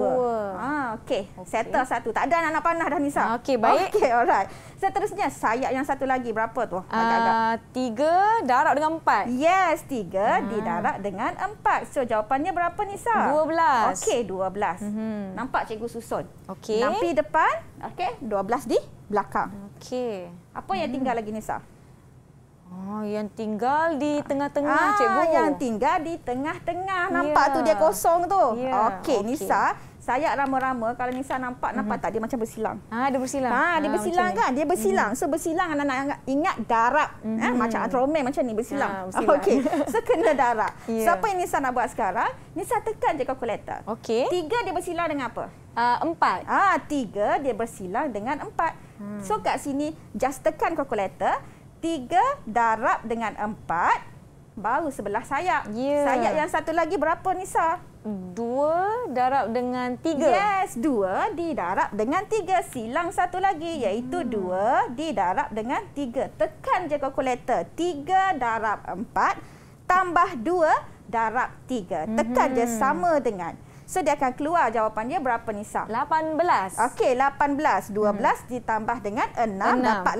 Ah, okey. Okay. Settle satu. Tak ada anak-anak panah dah Nisa. Okey, baik. Okey, alright. Seterusnya sayap yang satu lagi berapa tu? Ah, Agak-agak. Uh, darab dengan 4. Yes, 3 uh. Hmm. didarab dengan 4. So jawapannya berapa Nisa? 12. Okey, 12. Mm-hmm. Nampak cikgu susun. Okey. Nampi depan, okey, 12 di belakang. Okey. Apa yang mm. tinggal lagi Nisa? Oh, yang tinggal di tengah-tengah, ah, cikgu. Yang tinggal di tengah-tengah. Nampak yeah. tu dia kosong tu. Yeah. Okey, okay. Nisa. Saya rama-rama kalau Nisa nampak, mhm. nampak mm-hmm. tak? Dia macam bersilang. Ah, dia bersilang. Ah, dia ah, bersilang kan? Dia bersilang. Mm-hmm. So, bersilang anak-anak ingat darab. Mm-hmm. Eh, mhm. macam atromen macam ni, bersilang. Ah, Okey, so kena darab. yeah. So, apa yang Nisa nak buat sekarang? Nisa tekan je kalkulator. Okey. Tiga dia bersilang dengan apa? Uh, empat. Ah, tiga dia bersilang dengan empat. Hmm. So, kat sini just tekan kalkulator tiga darab dengan empat baru sebelah sayap. Yeah. Sayap yang satu lagi berapa Nisa? Dua darab dengan tiga. Yes, dua didarab dengan tiga. Silang satu lagi iaitu hmm. dua didarab dengan tiga. Tekan je kalkulator. Tiga darab empat tambah dua darab tiga. Tekan hmm. je mhm. sama dengan So dia akan keluar jawapan dia berapa Nisa? 18. Okey, 18. 12 hmm. ditambah dengan 6, 6. dapat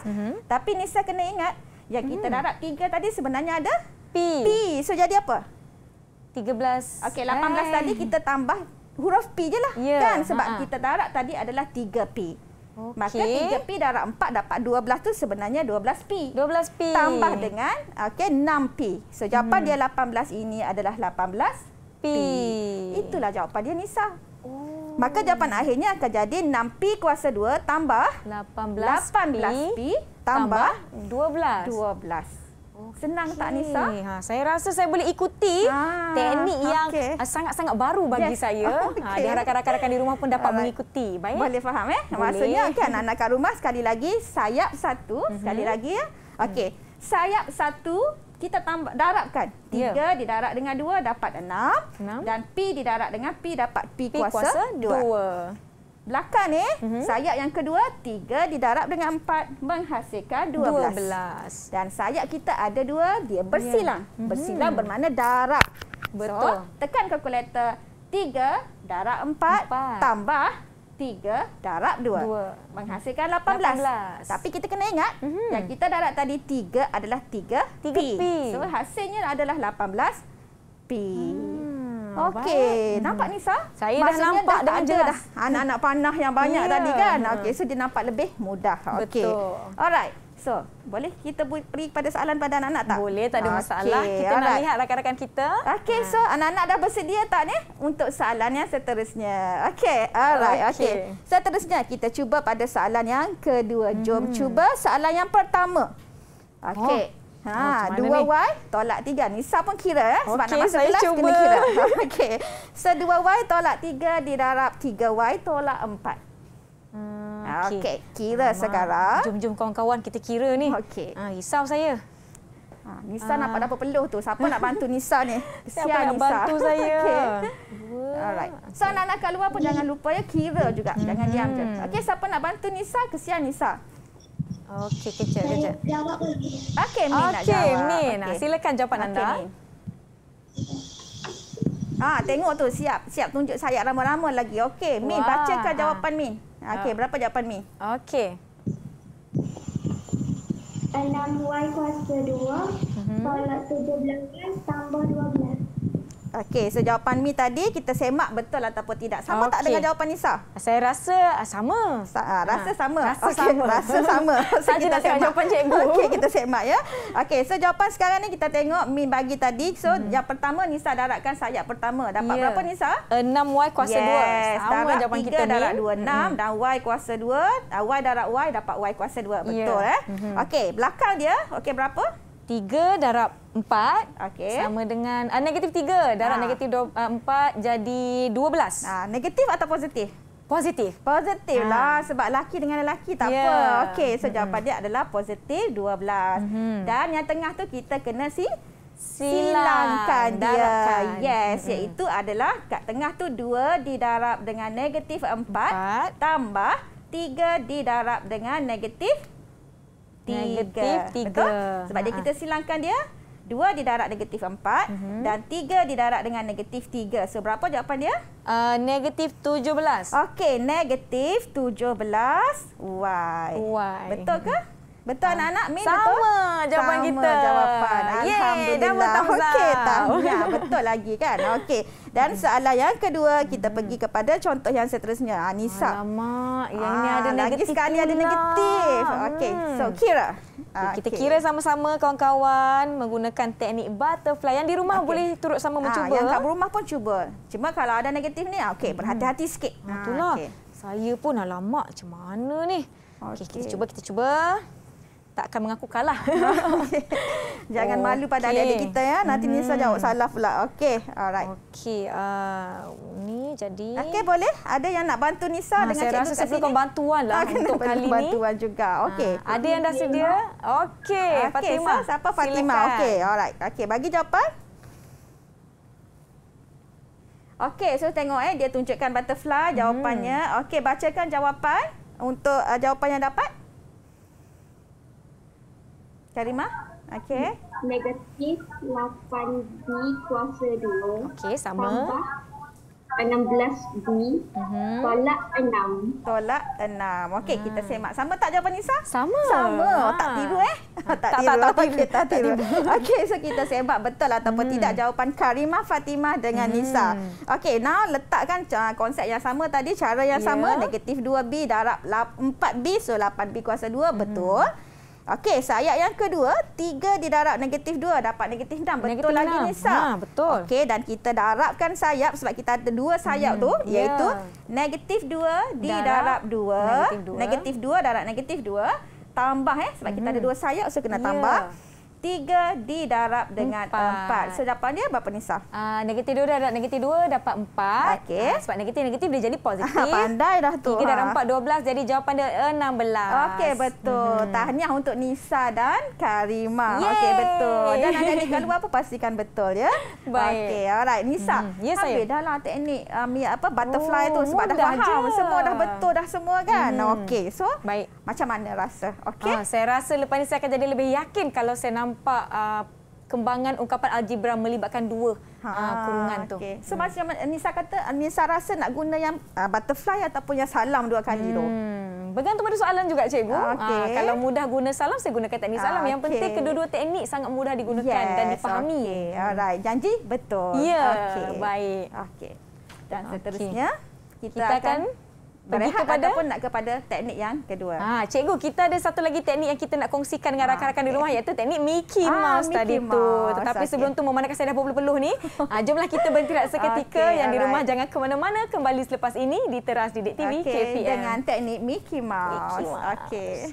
18. Hmm. Tapi Nisa kena ingat yang kita hmm. darab 3 tadi sebenarnya ada P. P. So jadi apa? 13. Okey, 18 hey. Eh. tadi kita tambah huruf P je lah. Yeah. Kan? Sebab Ha-ha. kita darab tadi adalah 3P. Okay. Maka 3P darab 4 dapat 12 tu sebenarnya 12P. 12P. Tambah dengan okay, 6P. So jawapan hmm. dia 18 ini adalah 18 P. Itulah jawapan dia Nisa. Oh. Maka jawapan akhirnya akan jadi 6P kuasa 2 tambah 18P, 18P tambah 12. 12. Senang okay. tak Nisa? Ha, saya rasa saya boleh ikuti ha, teknik yang ah, sangat-sangat baru bagi yes. saya. Ah, okay. Ha, diharapkan rakan-rakan di rumah pun dapat Alright. mengikuti. Baik? Boleh faham eh? Boleh. Maksudnya kan anak kat rumah sekali lagi sayap satu. Mm-hmm. Sekali mhm. lagi ya. Okey. Mhm. Sayap satu kita tambah darabkan. 3 yeah. didarab dengan 2 dapat 6. 6 dan p didarab dengan p dapat p, p kuasa, kuasa 2. 2. Belakang ni mm-hmm. sayap yang kedua 3 didarab dengan 4 menghasilkan 12. 12. Dan sayap kita ada 2 dia ya. bersilang. Yeah. Mm-hmm. Bersilang bermakna darab. Betul. So, tekan kalkulator 3 darab 4, 4. tambah tiga, darab dua. dua. Menghasilkan 18. belas. Tapi kita kena ingat mm -hmm. yang kita darab tadi tiga adalah tiga, pi. pi. So, hasilnya adalah 18 pi. Hmm, Okey, nampak Nisa? Saya Maksudnya dah nampak dah jelas. Dah anak-anak panah yang banyak yeah. tadi kan? Okey, so dia nampak lebih mudah. Okay. Betul. Alright. So, boleh kita beri pada soalan pada anak-anak tak? Boleh, tak ada okay. masalah. Kita Alright. nak lihat rakan-rakan kita. Okey, ha. so anak-anak dah bersedia tak ni untuk soalan yang seterusnya? Okey. Alright, okey. Okay. Seterusnya kita cuba pada soalan yang kedua. Jom hmm. cuba soalan yang pertama. Okey. Oh. Ha, oh, dua ni? y tolak tiga. Nisa pun kira eh sebab okay, nak masuk kelas cuba. kena kira. Okey. So dua y tolak tiga didarab tiga y tolak empat. Hmm, okey, okay. kira Mama. sekarang. Jom-jom kawan-kawan kita kira ni. Okey. Ha, risau saya. Ha, Nisa ha. Ah. nak dapat peluh tu. Siapa nak bantu Nisa ni? Siapa nak Nisa. bantu saya? Okey. Alright. So anak-anak kat luar pun Ye. jangan lupa ya kira juga. Hmm. Jangan diam je. Okey, mm-hmm. siapa nak bantu Nisa? Kesian Nisa. Okey, kejap, kejap. Jawab Okey, Min okay, nak jawab. Min. Ah, okay. Silakan jawapan okay, anda. Min. Ha, tengok tu siap. Siap tunjuk saya lama-lama lagi. Okey, Min bacakan jawapan ha. Min. Okey, uh. berapa jawapan Mi? Okey. 6Y kuasa 2, uh -huh. tolak 17 tambah 12. Okey, so jawapan Mi tadi kita semak betul ataupun tidak. Sama okay. tak dengan jawapan Nisa? Saya rasa ah, sama. Sa ah, ah rasa ha. sama. Rasa okay. sama. Rasa sama. So, kita semak. jawapan cikgu. Okey, kita semak ya. Okey, so jawapan sekarang ni kita tengok Mi bagi tadi. So hmm. yang pertama Nisa daratkan sayap pertama. Dapat yeah. berapa Nisa? 6Y kuasa yes. 2. Sama darat jawapan 3, kita darat 2, 6 hmm. dan Y kuasa 2. Ah, y darat Y dapat Y kuasa 2. Ya. Betul yeah. eh. Hmm. Okey, belakang dia. Okey, berapa? Tiga darab empat okay. sama dengan uh, negatif tiga darab ha. negatif 4 ah, jadi dua Ha, negatif atau positif? Positif. Positif lah sebab laki dengan lelaki tak yeah. apa. Okey, so mm -hmm. dia adalah positif 12. Mm -hmm. Dan yang tengah tu kita kena si silangkan dia. Darabkan. Yes, iaitu mm -hmm. adalah kat tengah tu 2 didarab dengan negatif empat 4. tambah 3 didarab dengan negatif negatif 3. Betul? Sebab dia ha. kita silangkan dia. 2 di darab negatif 4 mm -hmm. dan 3 di darab dengan negatif 3. So berapa jawapan dia? Uh, negatif 17. Okey, negatif 17 Y. Y. Betul ke? Betul ha. anak-anak Min Sama betul? jawapan Sama kita. Sama jawapan. Alhamdulillah. Okey, tahu. Ya, betul lagi kan. Okey. Dan hmm. soalan yang kedua kita hmm. pergi kepada contoh yang seterusnya. Anisa. Ah, alamak, yang ni ah, ada negatif. Lagi sekali ada negatif. Okey. Hmm. So Kira. Kita kira sama-sama kawan-kawan menggunakan teknik butterfly. Yang di rumah okay. boleh turut sama mencuba. yang kat rumah pun cuba. Cuma kalau ada negatif ni, okey, berhati-hati sikit. Ha, itulah. Okay. Saya pun alamak macam mana ni. Okey, okay, kita cuba, kita cuba tak akan mengaku kalah. Ah, Jangan okay. malu pada adik-adik kita ya. Nanti hmm. Nisa jawab salah pula. Okey. Alright. Okey. Uh, ni jadi Okey boleh. Ada yang nak bantu Nisa ha, dengan saya cikgu rasa perlukan bantuan lah ha, untuk kali ni. Bantuan juga. Okey. Ha, ada yang dah sedia? Okey. Okay, Fatimah. So, siapa Fatimah? Okey. Alright. Okey, bagi jawapan. Okey, so tengok eh dia tunjukkan butterfly jawapannya. Hmm. Okey, bacakan jawapan untuk uh, jawapan yang dapat. Karimah? Okey. Negatif 8B kuasa 2. Okey, sama. Tambah 16B uh-huh. Mhm. tolak 6. Tolak 6. Okey, hmm. kita semak. Sama tak jawapan Nisa? Sama. Sama. Ha. Tak tiru eh? tak tiru. Tak, tak, tak, okay, tak tiru. Okey, so kita semak betul ataupun hmm. tidak jawapan Karimah Fatimah dengan hmm. Nisa. Okey, now letakkan ah, konsep yang sama tadi, cara yang yeah. sama. Ya. Negatif 2B darab 4B, so 8B kuasa 2. Hmm. Betul. Okey, seayat yang kedua, 3 didarab negatif 2 dapat negatif 6. Betul negatif lagi Nisa. Ha, betul. Okey, dan kita darabkan sayap sebab kita ada dua sayap hmm, tu ya. iaitu yeah. negatif 2 didarab 2. Negatif 2 darab negatif 2. Tambah eh sebab -hmm. kita ada hmm. dua sayap so kena yeah. tambah tiga didarab dengan empat. empat. So dapatnya berapa Nisa? Uh, ah, negatif dua darab negatif dua dapat empat. Okay. Uh, ah, sebab negatif-negatif boleh jadi positif. Pandai dah tu. Tiga darab ah. empat dua belas jadi jawapan dia enam belas. Okey betul. Hmm. Tahniah untuk Nisa dan Karima. Okey betul. Dan akan kalau apa pastikan betul ya. Baik. Okey alright Nisa. Hmm. Ya, saya. Habis dah lah teknik um, ya, apa butterfly oh, tu sebab dah faham. Semua dah betul dah semua kan. Hmm. Okey so Baik. macam mana rasa? Okey. Uh, saya rasa lepas ni saya akan jadi lebih yakin kalau saya nampak nampak uh, kembangan ungkapan algebra melibatkan dua ha, uh, kurungan okay. tu. So macam hmm. Nisa kata, ah, Nisa rasa nak guna yang uh, butterfly ataupun yang salam dua kali hmm. tu. Bergantung pada soalan juga cikgu. Okay. Uh, kalau mudah guna salam, saya gunakan teknik uh, salam. Yang okay. penting kedua-dua teknik sangat mudah digunakan yes, dan dipahami. Okay. Alright, janji? Betul. Ya, yeah, okay. baik. Okey, Dan seterusnya, okay. kita, kita akan... akan berehat kepada ataupun nak kepada teknik yang kedua. Ha, cikgu, kita ada satu lagi teknik yang kita nak kongsikan dengan ha, rakan-rakan di rumah iaitu teknik Mickey ha, Mouse Mickey tadi Mouse. tu. Tetapi okay. sebelum tu memandangkan saya dah peluh-peluh ni, ha, jomlah kita berhenti seketika okay, yang di rumah jangan ke mana-mana kembali selepas ini di teras Didik TV okay, KPM dengan teknik Mickey Mouse. Mouse. Okay.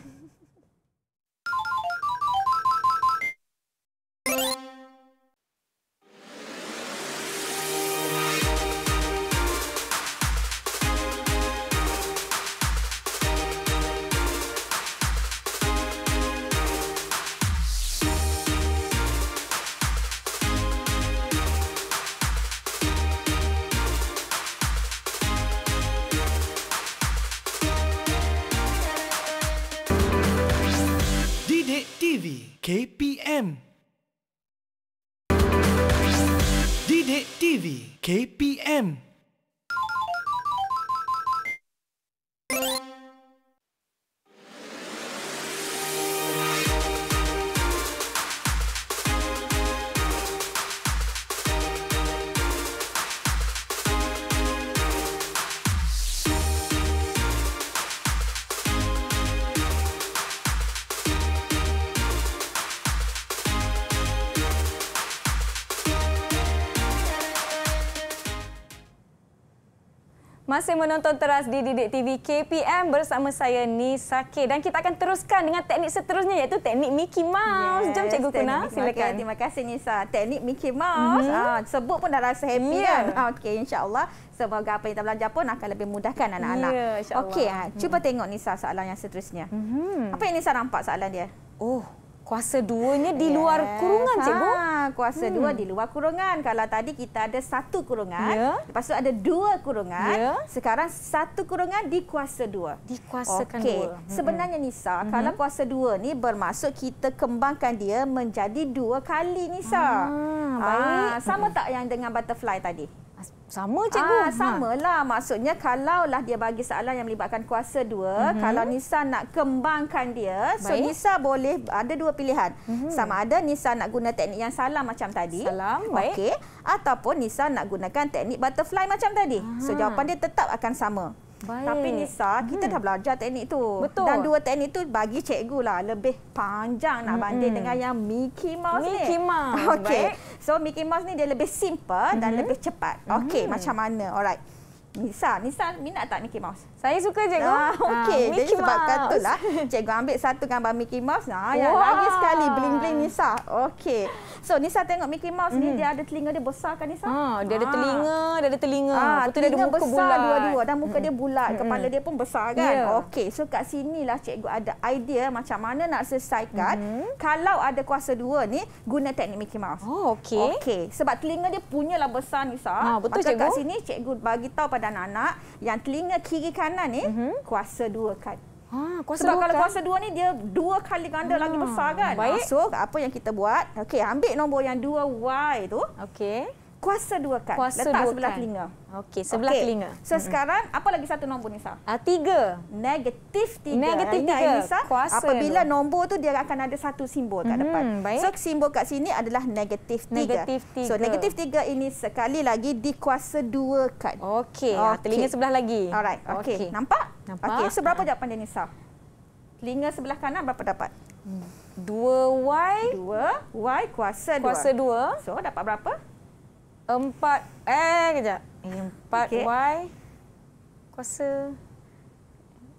Him. menonton teras di Didik TV KPM bersama saya Nisa K. Dan kita akan teruskan dengan teknik seterusnya iaitu teknik Mickey Mouse. Yes, Jom Cikgu Kuna, silakan. Okay, terima kasih Nisa. Teknik Mickey Mouse, mm -hmm. ah, sebut pun dah rasa happy yeah. kan? Ah, okey, insyaAllah. Semoga apa yang kita belajar pun akan lebih mudahkan anak-anak. Ya, yeah, insyaAllah. Okey, ah, cuba hmm. tengok Nisa soalan yang seterusnya. Mm -hmm. Apa yang Nisa nampak soalan dia? Oh, kuasa duanya di luar yes. kurungan ah, cikgu. Ha, kuasa hmm. dua di luar kurungan. Kalau tadi kita ada satu kurungan, yeah. lepas tu ada dua kurungan. Yeah. Sekarang satu kurungan di kuasa dua. Di kuasa okay. dua. Hmm. Sebenarnya Nisa, hmm. kalau kuasa dua ni bermaksud kita kembangkan dia menjadi dua kali Nisa. Ah, ah baik. Ha, sama hmm. tak yang dengan butterfly tadi? Sama cikgu. Ah, ha. sama lah. Maksudnya kalaulah dia bagi soalan yang melibatkan kuasa dua, mm -hmm. kalau Nisa nak kembangkan dia, Baik. so Nisa boleh ada dua pilihan. Mm -hmm. Sama ada Nisa nak guna teknik yang salam macam tadi. Salam. Baik. Okay. Ataupun Nisa nak gunakan teknik butterfly macam tadi. Aha. So jawapan dia tetap akan sama. Baik. Tapi Nisa, kita hmm. dah belajar teknik tu. Betul. Dan dua teknik tu bagi cikgu lah lebih panjang nak banding hmm. dengan yang Mickey Mouse Mickey ni. Mickey Mouse. Okey. So Mickey Mouse ni dia lebih simple hmm. dan mm-hmm. lebih cepat. Okey, hmm. macam mana? Alright. Nisa, Nisa minat tak Mickey Mouse? Saya suka cikgu. Ah, ah Okey, ha, jadi sebab kata lah. Cikgu ambil satu gambar Mickey Mouse. Nah, yang lagi sekali, bling-bling Nisa. Okey. So, Nisa tengok Mickey Mouse mm. ni, hmm. dia ada telinga dia besar kan Nisa? Ah, dia ada ha. telinga, dia ada telinga. Ha, tu dia ada muka besar bulat. dua-dua dan muka hmm. dia bulat. Mm. Kepala dia pun besar kan? Yeah. Okey, so kat sinilah cikgu ada idea macam mana nak selesaikan mm. kalau ada kuasa dua ni guna teknik Mickey Mouse. Oh, Okey. Okey, sebab telinga dia punya lah besar Nisa. Ah, betul Maka cikgu. kat sini cikgu bagi tahu pada kepada anak yang telinga kiri kanan ni mm-hmm. kuasa dua kan. Ha, kuasa Sebab kalau kan? kuasa dua ni dia dua kali ganda ha, lagi besar kan. Baik. So apa yang kita buat? Okey, ambil nombor yang dua Y tu. Okey kuasa dua kan kuasa letak dua sebelah kan. telinga okey sebelah okay. telinga so hmm sekarang apa lagi satu nombor Nisa a uh, tiga negatif tiga negatif tiga Nisa kuasa apabila nombor tu dia akan ada satu simbol kat hmm depan Baik. so simbol kat sini adalah negatif tiga negatif tiga so negatif tiga ini sekali lagi dikuasa dua kan okey ah, okay. telinga sebelah lagi alright okey okay. nampak nampak okey so berapa ah. jawapan dia Nisa telinga sebelah kanan berapa dapat hmm. 2y 2y kuasa 2 kuasa 2 so dapat berapa Empat, eh kejap. 4y eh, kuasa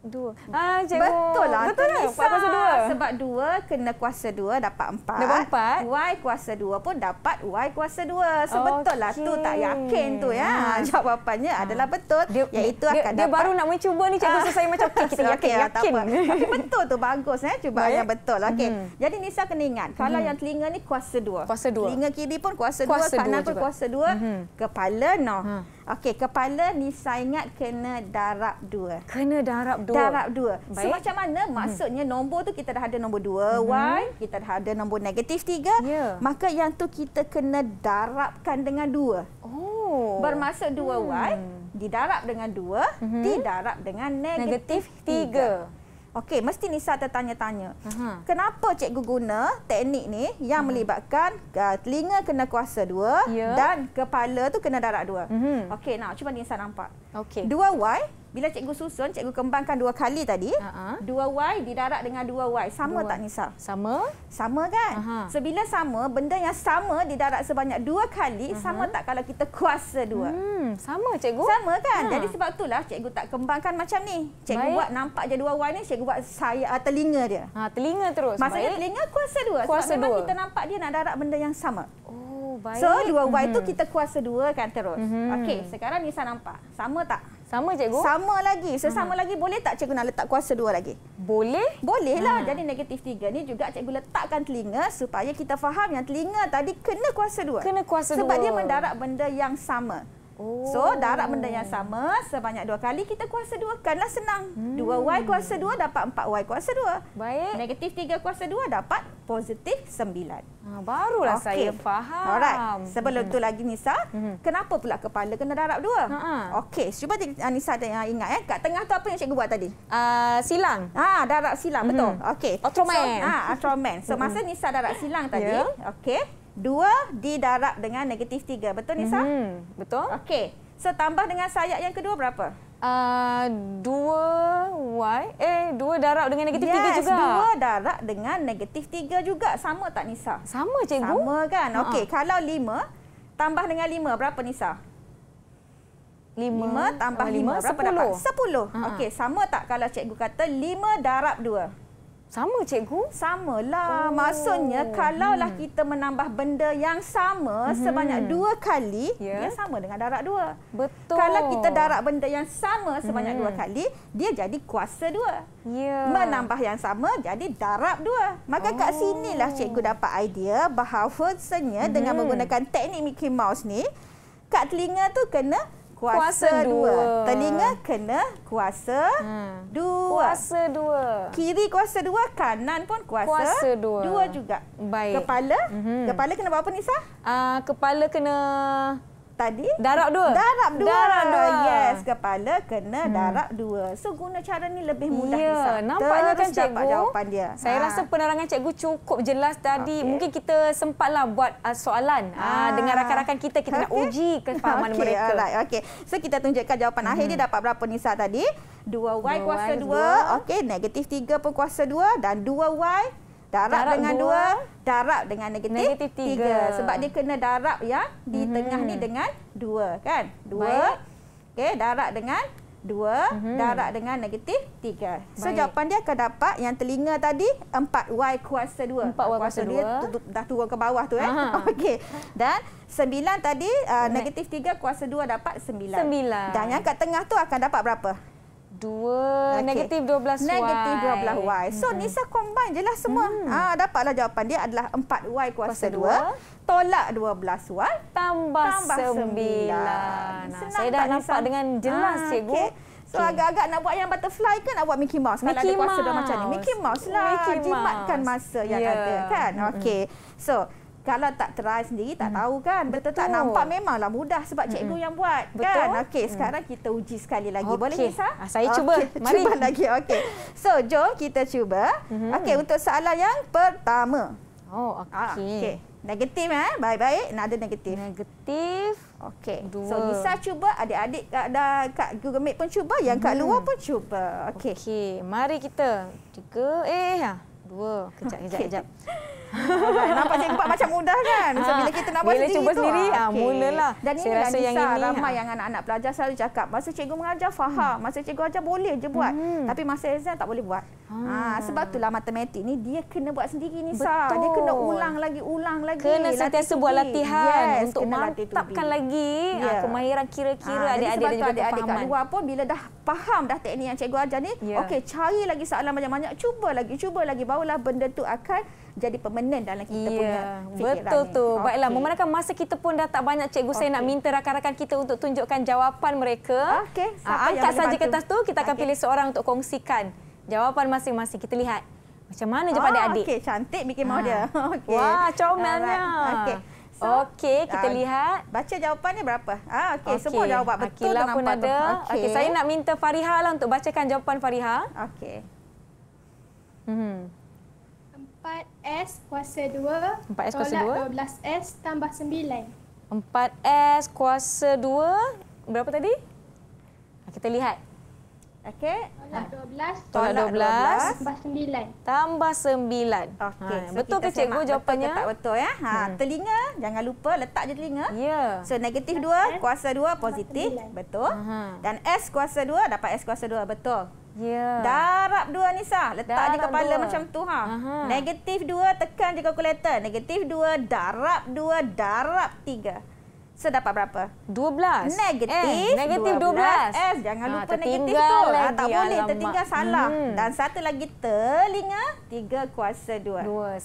Dua. Ah, cikgu. Betul lah. Betul lah. Empat kuasa dua. Sebab dua kena kuasa dua dapat empat. Dapat empat. Y kuasa dua pun dapat Y kuasa dua. So okay. betul lah. Tu tak yakin tu ya. Ha. Jawapannya ha. adalah betul. Dia, Iaitu dia, akan dia, dapat. Dia baru nak mencuba ni cikgu. Ha. saya macam okay, kita yakin. Okay, ah, yakin. Tapi betul tu. Bagus. Eh. Cuba Baik. yang betul. Okay. Hmm. Jadi Nisa kena ingat. Kalau hmm. yang telinga ni kuasa dua. Kuasa dua. Telinga kiri pun kuasa, kuasa dua. Kanan pun kuasa dua. Hmm. Kepala no. Hmm. Okey, kepala ni saya ingat kena darab dua. Kena darab dua. Darab dua. Baik. So, macam mana hmm. maksudnya hmm. nombor tu kita dah ada nombor dua hmm. Y, kita dah ada nombor negatif tiga. Yeah. Maka yang tu kita kena darabkan dengan dua. Oh. Bermaksud dua hmm. Y didarab dengan dua, hmm. didarab dengan negatif, negatif tiga. tiga. Okey, mesti Nisa tertanya-tanya. Uh-huh. Mhm. Kenapa cikgu guna teknik ni yang uh-huh. melibatkan uh, telinga kena kuasa dua yeah. dan kepala tu kena darat dua. Uh-huh. Okey, nak cuba Nisa nampak. Okey. Dua Y bila cikgu susun, cikgu kembangkan dua kali tadi. Dua uh -huh. Y didarat dengan dua Y. Sama 2. tak Nisa? Sama. Sama kan? Uh -huh. So bila sama, benda yang sama didarat sebanyak dua kali, uh -huh. sama tak kalau kita kuasa dua? Hmm, sama cikgu. Sama kan? Uh ha. -huh. Jadi sebab itulah cikgu tak kembangkan macam ni. Cikgu Baik. buat nampak je dua Y ni, cikgu buat saya uh, telinga dia. Ha, telinga terus. Maksudnya Baik. telinga kuasa dua. Kuasa sebab dua. kita nampak dia nak darat benda yang sama. Oh, baik. So, dua Y itu mm -hmm. kita kuasa dua kan terus. Mm -hmm. Okey, sekarang Nisa nampak. Sama tak? Sama cikgu? Sama lagi. Sesama ha. lagi boleh tak cikgu nak letak kuasa dua lagi? Boleh. Bolehlah. Ha. Hmm. Jadi negatif tiga ni juga cikgu letakkan telinga supaya kita faham yang telinga tadi kena kuasa dua. Kena kuasa Sebab dua. Sebab dia mendarat benda yang sama. Oh. So darab benda yang sama sebanyak dua kali kita kuasa dua kanlah senang. Hmm. Dua Y kuasa dua dapat empat Y kuasa dua. Baik. Negatif tiga kuasa dua dapat positif sembilan. Ha, barulah okay. saya faham. Alright. Sebelum hmm. tu lagi Nisa, hmm. kenapa pula kepala kena darab dua? Ha -ha. Okey, cuba ah, Nisa yang ingat eh. Kat tengah tu apa yang cikgu buat tadi? Uh, silang. Ha, darab silang, hmm. betul. Okey. Ultraman. So, ha, Ultraman. So, hmm. masa Nisa darab silang tadi, yeah. okey. Dua didarab dengan negatif tiga. Betul Nisa? Mm -hmm. Betul. Okey. So tambah dengan sayap yang kedua berapa? Uh, y eh dua darab dengan negatif yes, 3 juga. Dua darab dengan negatif tiga juga. Sama tak Nisa? Sama cikgu. Sama kan? Ha. Okey, kalau lima tambah dengan lima berapa Nisa? 5, 5 tambah oh, lima berapa Sepuluh. dapat? Ha. Okey, sama tak kalau cikgu kata lima darab dua. Sama cikgu? Samalah. Oh. Maksudnya kalaulah hmm. kita menambah benda yang sama hmm. sebanyak dua kali, yeah. dia sama dengan darab dua. Betul. Kalau kita darab benda yang sama sebanyak hmm. dua kali, dia jadi kuasa dua. Yeah. Menambah yang sama jadi darab dua. Maka oh. kat lah cikgu dapat idea bahawa senya hmm. dengan menggunakan teknik Mickey Mouse ni, kat telinga tu kena kuasa, kuasa dua. dua. Telinga kena kuasa hmm. dua. Kuasa dua. Kiri kuasa dua, kanan pun kuasa, kuasa dua. dua juga. Baik. Kepala, mm -hmm. kepala kena buat apa Nisa? Uh, kepala kena tadi darab dua darab dua darab dua yes kepala kena hmm. darab dua so guna cara ni lebih mudah ya nampaknya kan cikgu jawapan dia saya ha. rasa penerangan cikgu cukup jelas tadi okay. mungkin kita sempatlah buat uh, soalan ha. Ha, dengan rakan-rakan kita kita okay. nak uji kefahaman okay. mereka alright okey so kita tunjukkan jawapan hmm. akhir dia hmm. dapat berapa nisa tadi 2y, kuasa 2, 2. okey negatif 3 pun kuasa 2 dan 2y darab, darab dengan dua, dua darab dengan negatif, negatif tiga. tiga sebab dia kena darab ya? di mm -hmm. tengah ni dengan dua kan dua okey darab dengan dua mm -hmm. darab dengan negatif tiga so Baik. jawapan dia akan dapat yang telinga tadi empat y kuasa dua empat y kuasa, kuasa dua tu, dah turun ke bawah tu eh okey dan sembilan tadi uh, negatif tiga kuasa dua dapat sembilan sembilan dan yang kat tengah tu akan dapat berapa dua okay. negatif 12 negatif 12 y. y. Hmm. So Nisa combine jelah semua. Hmm. Ah dapatlah jawapan dia adalah 4 y kuasa, kuasa 2. 2 tolak 12 y tambah, tambah 9. Saya dah nampak Nisa. dengan jelas ah, cikgu. Okay. So agak-agak nak buat yang butterfly ke nak buat Mickey Mouse? Mickey Kalau Mouse. ada kuasa dah macam ni. Mickey Mouse lah. Mickey Mouse. Jimatkan masa yeah. Ya. ada kan. Okey. So, kalau tak try sendiri tak hmm. tahu kan betul, betul tak nampak memanglah mudah sebab cikgu hmm. yang buat betul. kan okey hmm. sekarang kita uji sekali lagi okay. boleh Nisa ah, saya okay. cuba mari cuba lagi okey so jom kita cuba hmm. okey untuk soalan yang pertama oh okey ah, okay. negatif eh baik-baik ada negatif negatif okey so Nisa cuba adik-adik kat kat Google Meet pun cuba yang kat hmm. luar pun cuba okey okey mari kita tiga eh ha Dua. Kejap, kejap, okay. kejap. Nampak cik empat macam mudah kan? Ha. Ah, bila kita nak buat bila sendiri cuba tu. sendiri, ha, okay. mulalah. Dan ini Saya yang ini, ramai ha. yang anak-anak pelajar selalu cakap, masa cikgu mengajar, faham. Hmm. Masa cikgu ajar, boleh je buat. Hmm. Tapi masa exam, tak boleh buat. Ha. ha. sebab itulah matematik ni, dia kena buat sendiri, ni Betul. Dia kena ulang lagi, ulang lagi. Kena sentiasa buat latihan yes, untuk mantapkan lagi yeah. ha, ya. kemahiran kira-kira ha. adik-adik dan juga adik kat luar pun, bila dah faham dah teknik yang cikgu ajar ni, yeah. okey, cari lagi soalan banyak-banyak, cuba lagi, cuba lagi, bawa barulah benda tu akan jadi permanent dalam kita yeah, punya fikiran. Betul tu. Okay. Baiklah, memandangkan masa kita pun dah tak banyak cikgu okay. saya nak minta rakan-rakan kita untuk tunjukkan jawapan mereka. Okey, siapa ah, angkat saja kertas tu, kita akan okay. pilih seorang untuk kongsikan jawapan masing-masing. Kita lihat macam mana jawapan oh, ah, adik. Okey, cantik Mickey Mouse dia. Ah. Okey. Wah, comelnya. Okey. So, okey, kita uh, lihat. Baca jawapannya berapa? Ah, okey, okay. semua jawab betul Akilah pun ada. Okey, okay, saya nak minta Fariha lah untuk bacakan jawapan Fariha. Okey. Mhm. 4S kuasa 2 4S kuasa 2 12S tambah 9 4S kuasa 2 Berapa tadi? Kita lihat Okey. Tolak 12. Tolak 12. Tambah 9. Tambah 9. Okey. Ha, so betul ke cikgu jawapannya? Betul tak betul ya? Ha, hmm. Telinga, jangan lupa letak je telinga. Ya. Yeah. So negatif 2, kuasa 2, positif. Betul. Aha. Dan S kuasa 2, dapat S kuasa 2. Betul. Ya. Yeah. Dan Harap dua ni sah. Letak di kepala dua. macam tu ha. Aha. Negatif dua, tekan je kalkulator. Negatif dua, darab dua, darab tiga. So dapat berapa? 12. Negatif. S, eh, negatif 12. 12. S jangan ha, lupa negatif tu. Ha, tak ya, boleh Alamak. tertinggal salah. Hmm. Dan satu lagi telinga 3 kuasa 2. 2.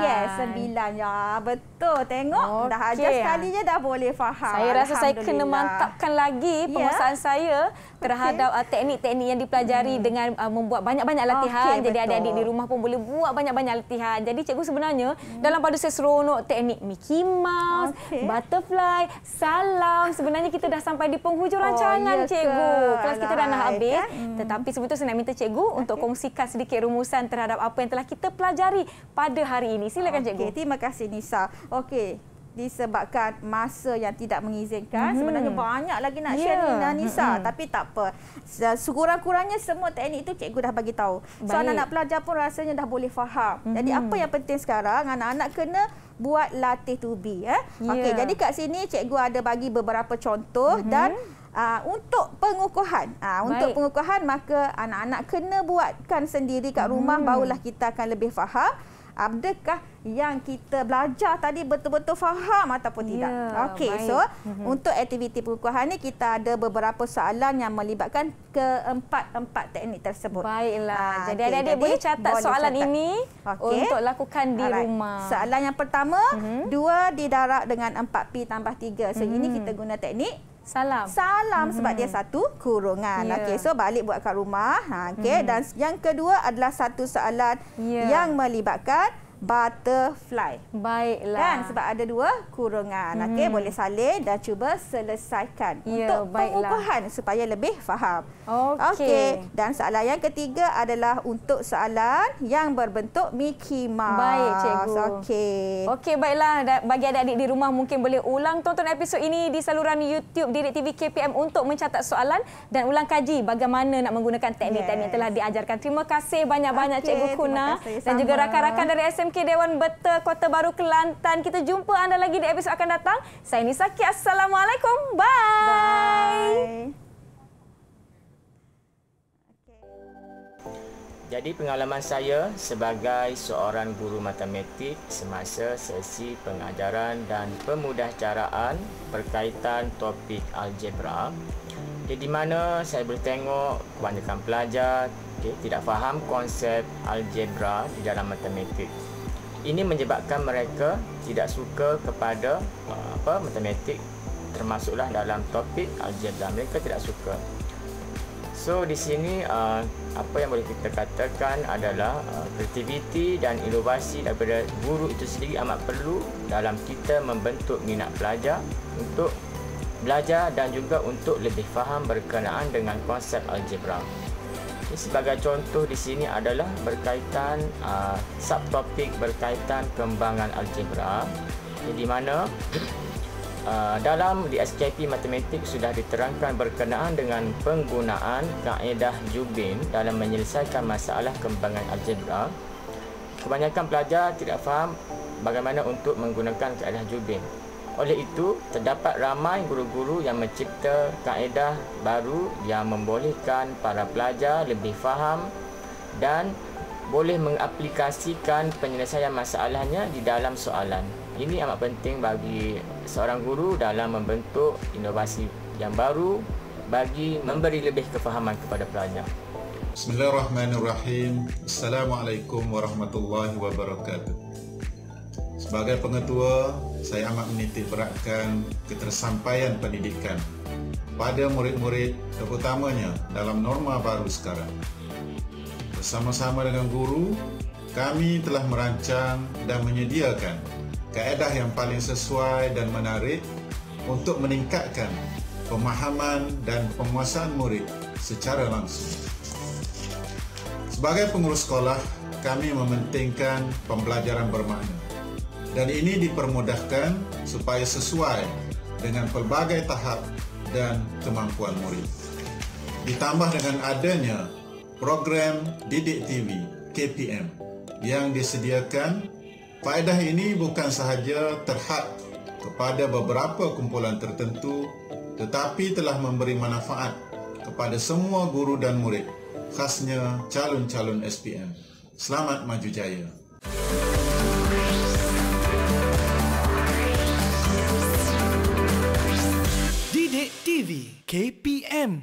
Yes, 9. Ya, betul. Tengok okay. dah ajar sekali je dah boleh faham. Saya rasa saya kena mantapkan lagi ya. penguasaan yeah. saya terhadap uh, teknik-teknik okay. yang dipelajari hmm. dengan uh, membuat banyak-banyak latihan. Okay, Jadi adik-adik di rumah pun boleh buat banyak-banyak latihan. Jadi cikgu sebenarnya hmm. dalam pada seronok teknik Mickey Mouse, okay. butterfly Hai, salam. Sebenarnya kita dah sampai di penghujung oh, rancangan, oh, Cikgu. Kelas kita dah nak habis. Ya. Hmm. Tetapi sebetulnya saya nak minta Cikgu okay. untuk kongsikan sedikit rumusan terhadap apa yang telah kita pelajari pada hari ini. Silakan, okay. Cikgu. Terima kasih, Nisa. Okey, disebabkan masa yang tidak mengizinkan. Mm -hmm. Sebenarnya banyak lagi nak yeah. share dengan ya. Nisa mm -hmm. tapi tak apa. Sekurang-kurangnya semua teknik itu cikgu dah bagi tahu. So anak-anak pelajar pun rasanya dah boleh faham. Mm -hmm. Jadi mhm. apa yang penting sekarang anak-anak kena buat latih tubi eh. ya. Eh? Yeah. Okey, jadi kat sini cikgu ada bagi beberapa contoh mm -hmm. dan Uh, untuk pengukuhan, uh, untuk pengukuhan maka anak-anak kena buatkan sendiri kat rumah hmm. barulah kita akan lebih faham adakah yang kita belajar tadi betul-betul faham ataupun yeah, tidak. Okey, so mm -hmm. untuk aktiviti pengukuhan ini kita ada beberapa soalan yang melibatkan keempat-empat teknik tersebut. Baiklah, ha, jadi adik-adik boleh catat boleh soalan catat. ini okay. untuk lakukan di Alright. rumah. Soalan yang pertama, mm -hmm. 2 didarak dengan 4P tambah 3. So mm -hmm. ini mhm. kita guna teknik Salam. Salam mm -hmm. sebab dia hmm. satu kurungan. Yeah. Okey, so balik buat kat rumah. Ha, okey, mm -hmm. dan yang kedua adalah satu soalan yeah. yang melibatkan butterfly. Baiklah. Kan sebab ada dua kurungan. Hmm. Okey, boleh salin dan cuba selesaikan ya, untuk pengukuhan supaya lebih faham. Okey. Okay. Dan soalan yang ketiga adalah untuk soalan yang berbentuk Mickey Mouse. Baik, cikgu. Okey. Okey, baiklah. Bagi adik-adik di rumah mungkin boleh ulang tonton episod ini di saluran YouTube Direct TV KPM untuk mencatat soalan dan ulang kaji bagaimana nak menggunakan teknik-teknik yes. telah diajarkan. Terima kasih banyak-banyak okay, cikgu Kuna dan juga rakan-rakan dari SM SMK Dewan Beta Kota Baru Kelantan. Kita jumpa anda lagi di episod akan datang. Saya Nisaki. Assalamualaikum. Bye. Bye. Jadi pengalaman saya sebagai seorang guru matematik semasa sesi pengajaran dan pemudahcaraan berkaitan topik algebra okay, di mana saya boleh tengok kebanyakan pelajar okay, tidak faham konsep algebra di dalam matematik ini menyebabkan mereka tidak suka kepada uh, apa matematik termasuklah dalam topik algebra mereka tidak suka so di sini uh, apa yang boleh kita katakan adalah uh, kreativiti dan inovasi daripada guru itu sendiri amat perlu dalam kita membentuk minat pelajar untuk belajar dan juga untuk lebih faham berkenaan dengan konsep algebra sebagai contoh di sini adalah berkaitan uh, subtopik berkaitan kembangan algebra di mana uh, dalam di SKP matematik sudah diterangkan berkenaan dengan penggunaan kaedah Jubin dalam menyelesaikan masalah kembangan algebra kebanyakan pelajar tidak faham bagaimana untuk menggunakan kaedah Jubin oleh itu, terdapat ramai guru-guru yang mencipta kaedah baru yang membolehkan para pelajar lebih faham dan boleh mengaplikasikan penyelesaian masalahnya di dalam soalan. Ini amat penting bagi seorang guru dalam membentuk inovasi yang baru bagi memberi lebih kefahaman kepada pelajar. Bismillahirrahmanirrahim. Assalamualaikum warahmatullahi wabarakatuh. Sebagai pengetua saya amat menitik beratkan ketersampaian pendidikan pada murid-murid terutamanya dalam norma baru sekarang. Bersama-sama dengan guru, kami telah merancang dan menyediakan kaedah yang paling sesuai dan menarik untuk meningkatkan pemahaman dan penguasaan murid secara langsung. Sebagai pengurus sekolah, kami mementingkan pembelajaran bermakna dan ini dipermudahkan supaya sesuai dengan pelbagai tahap dan kemampuan murid. Ditambah dengan adanya program Didik TV KPM yang disediakan, faedah ini bukan sahaja terhad kepada beberapa kumpulan tertentu tetapi telah memberi manfaat kepada semua guru dan murid khasnya calon-calon SPM. Selamat maju jaya. KPM.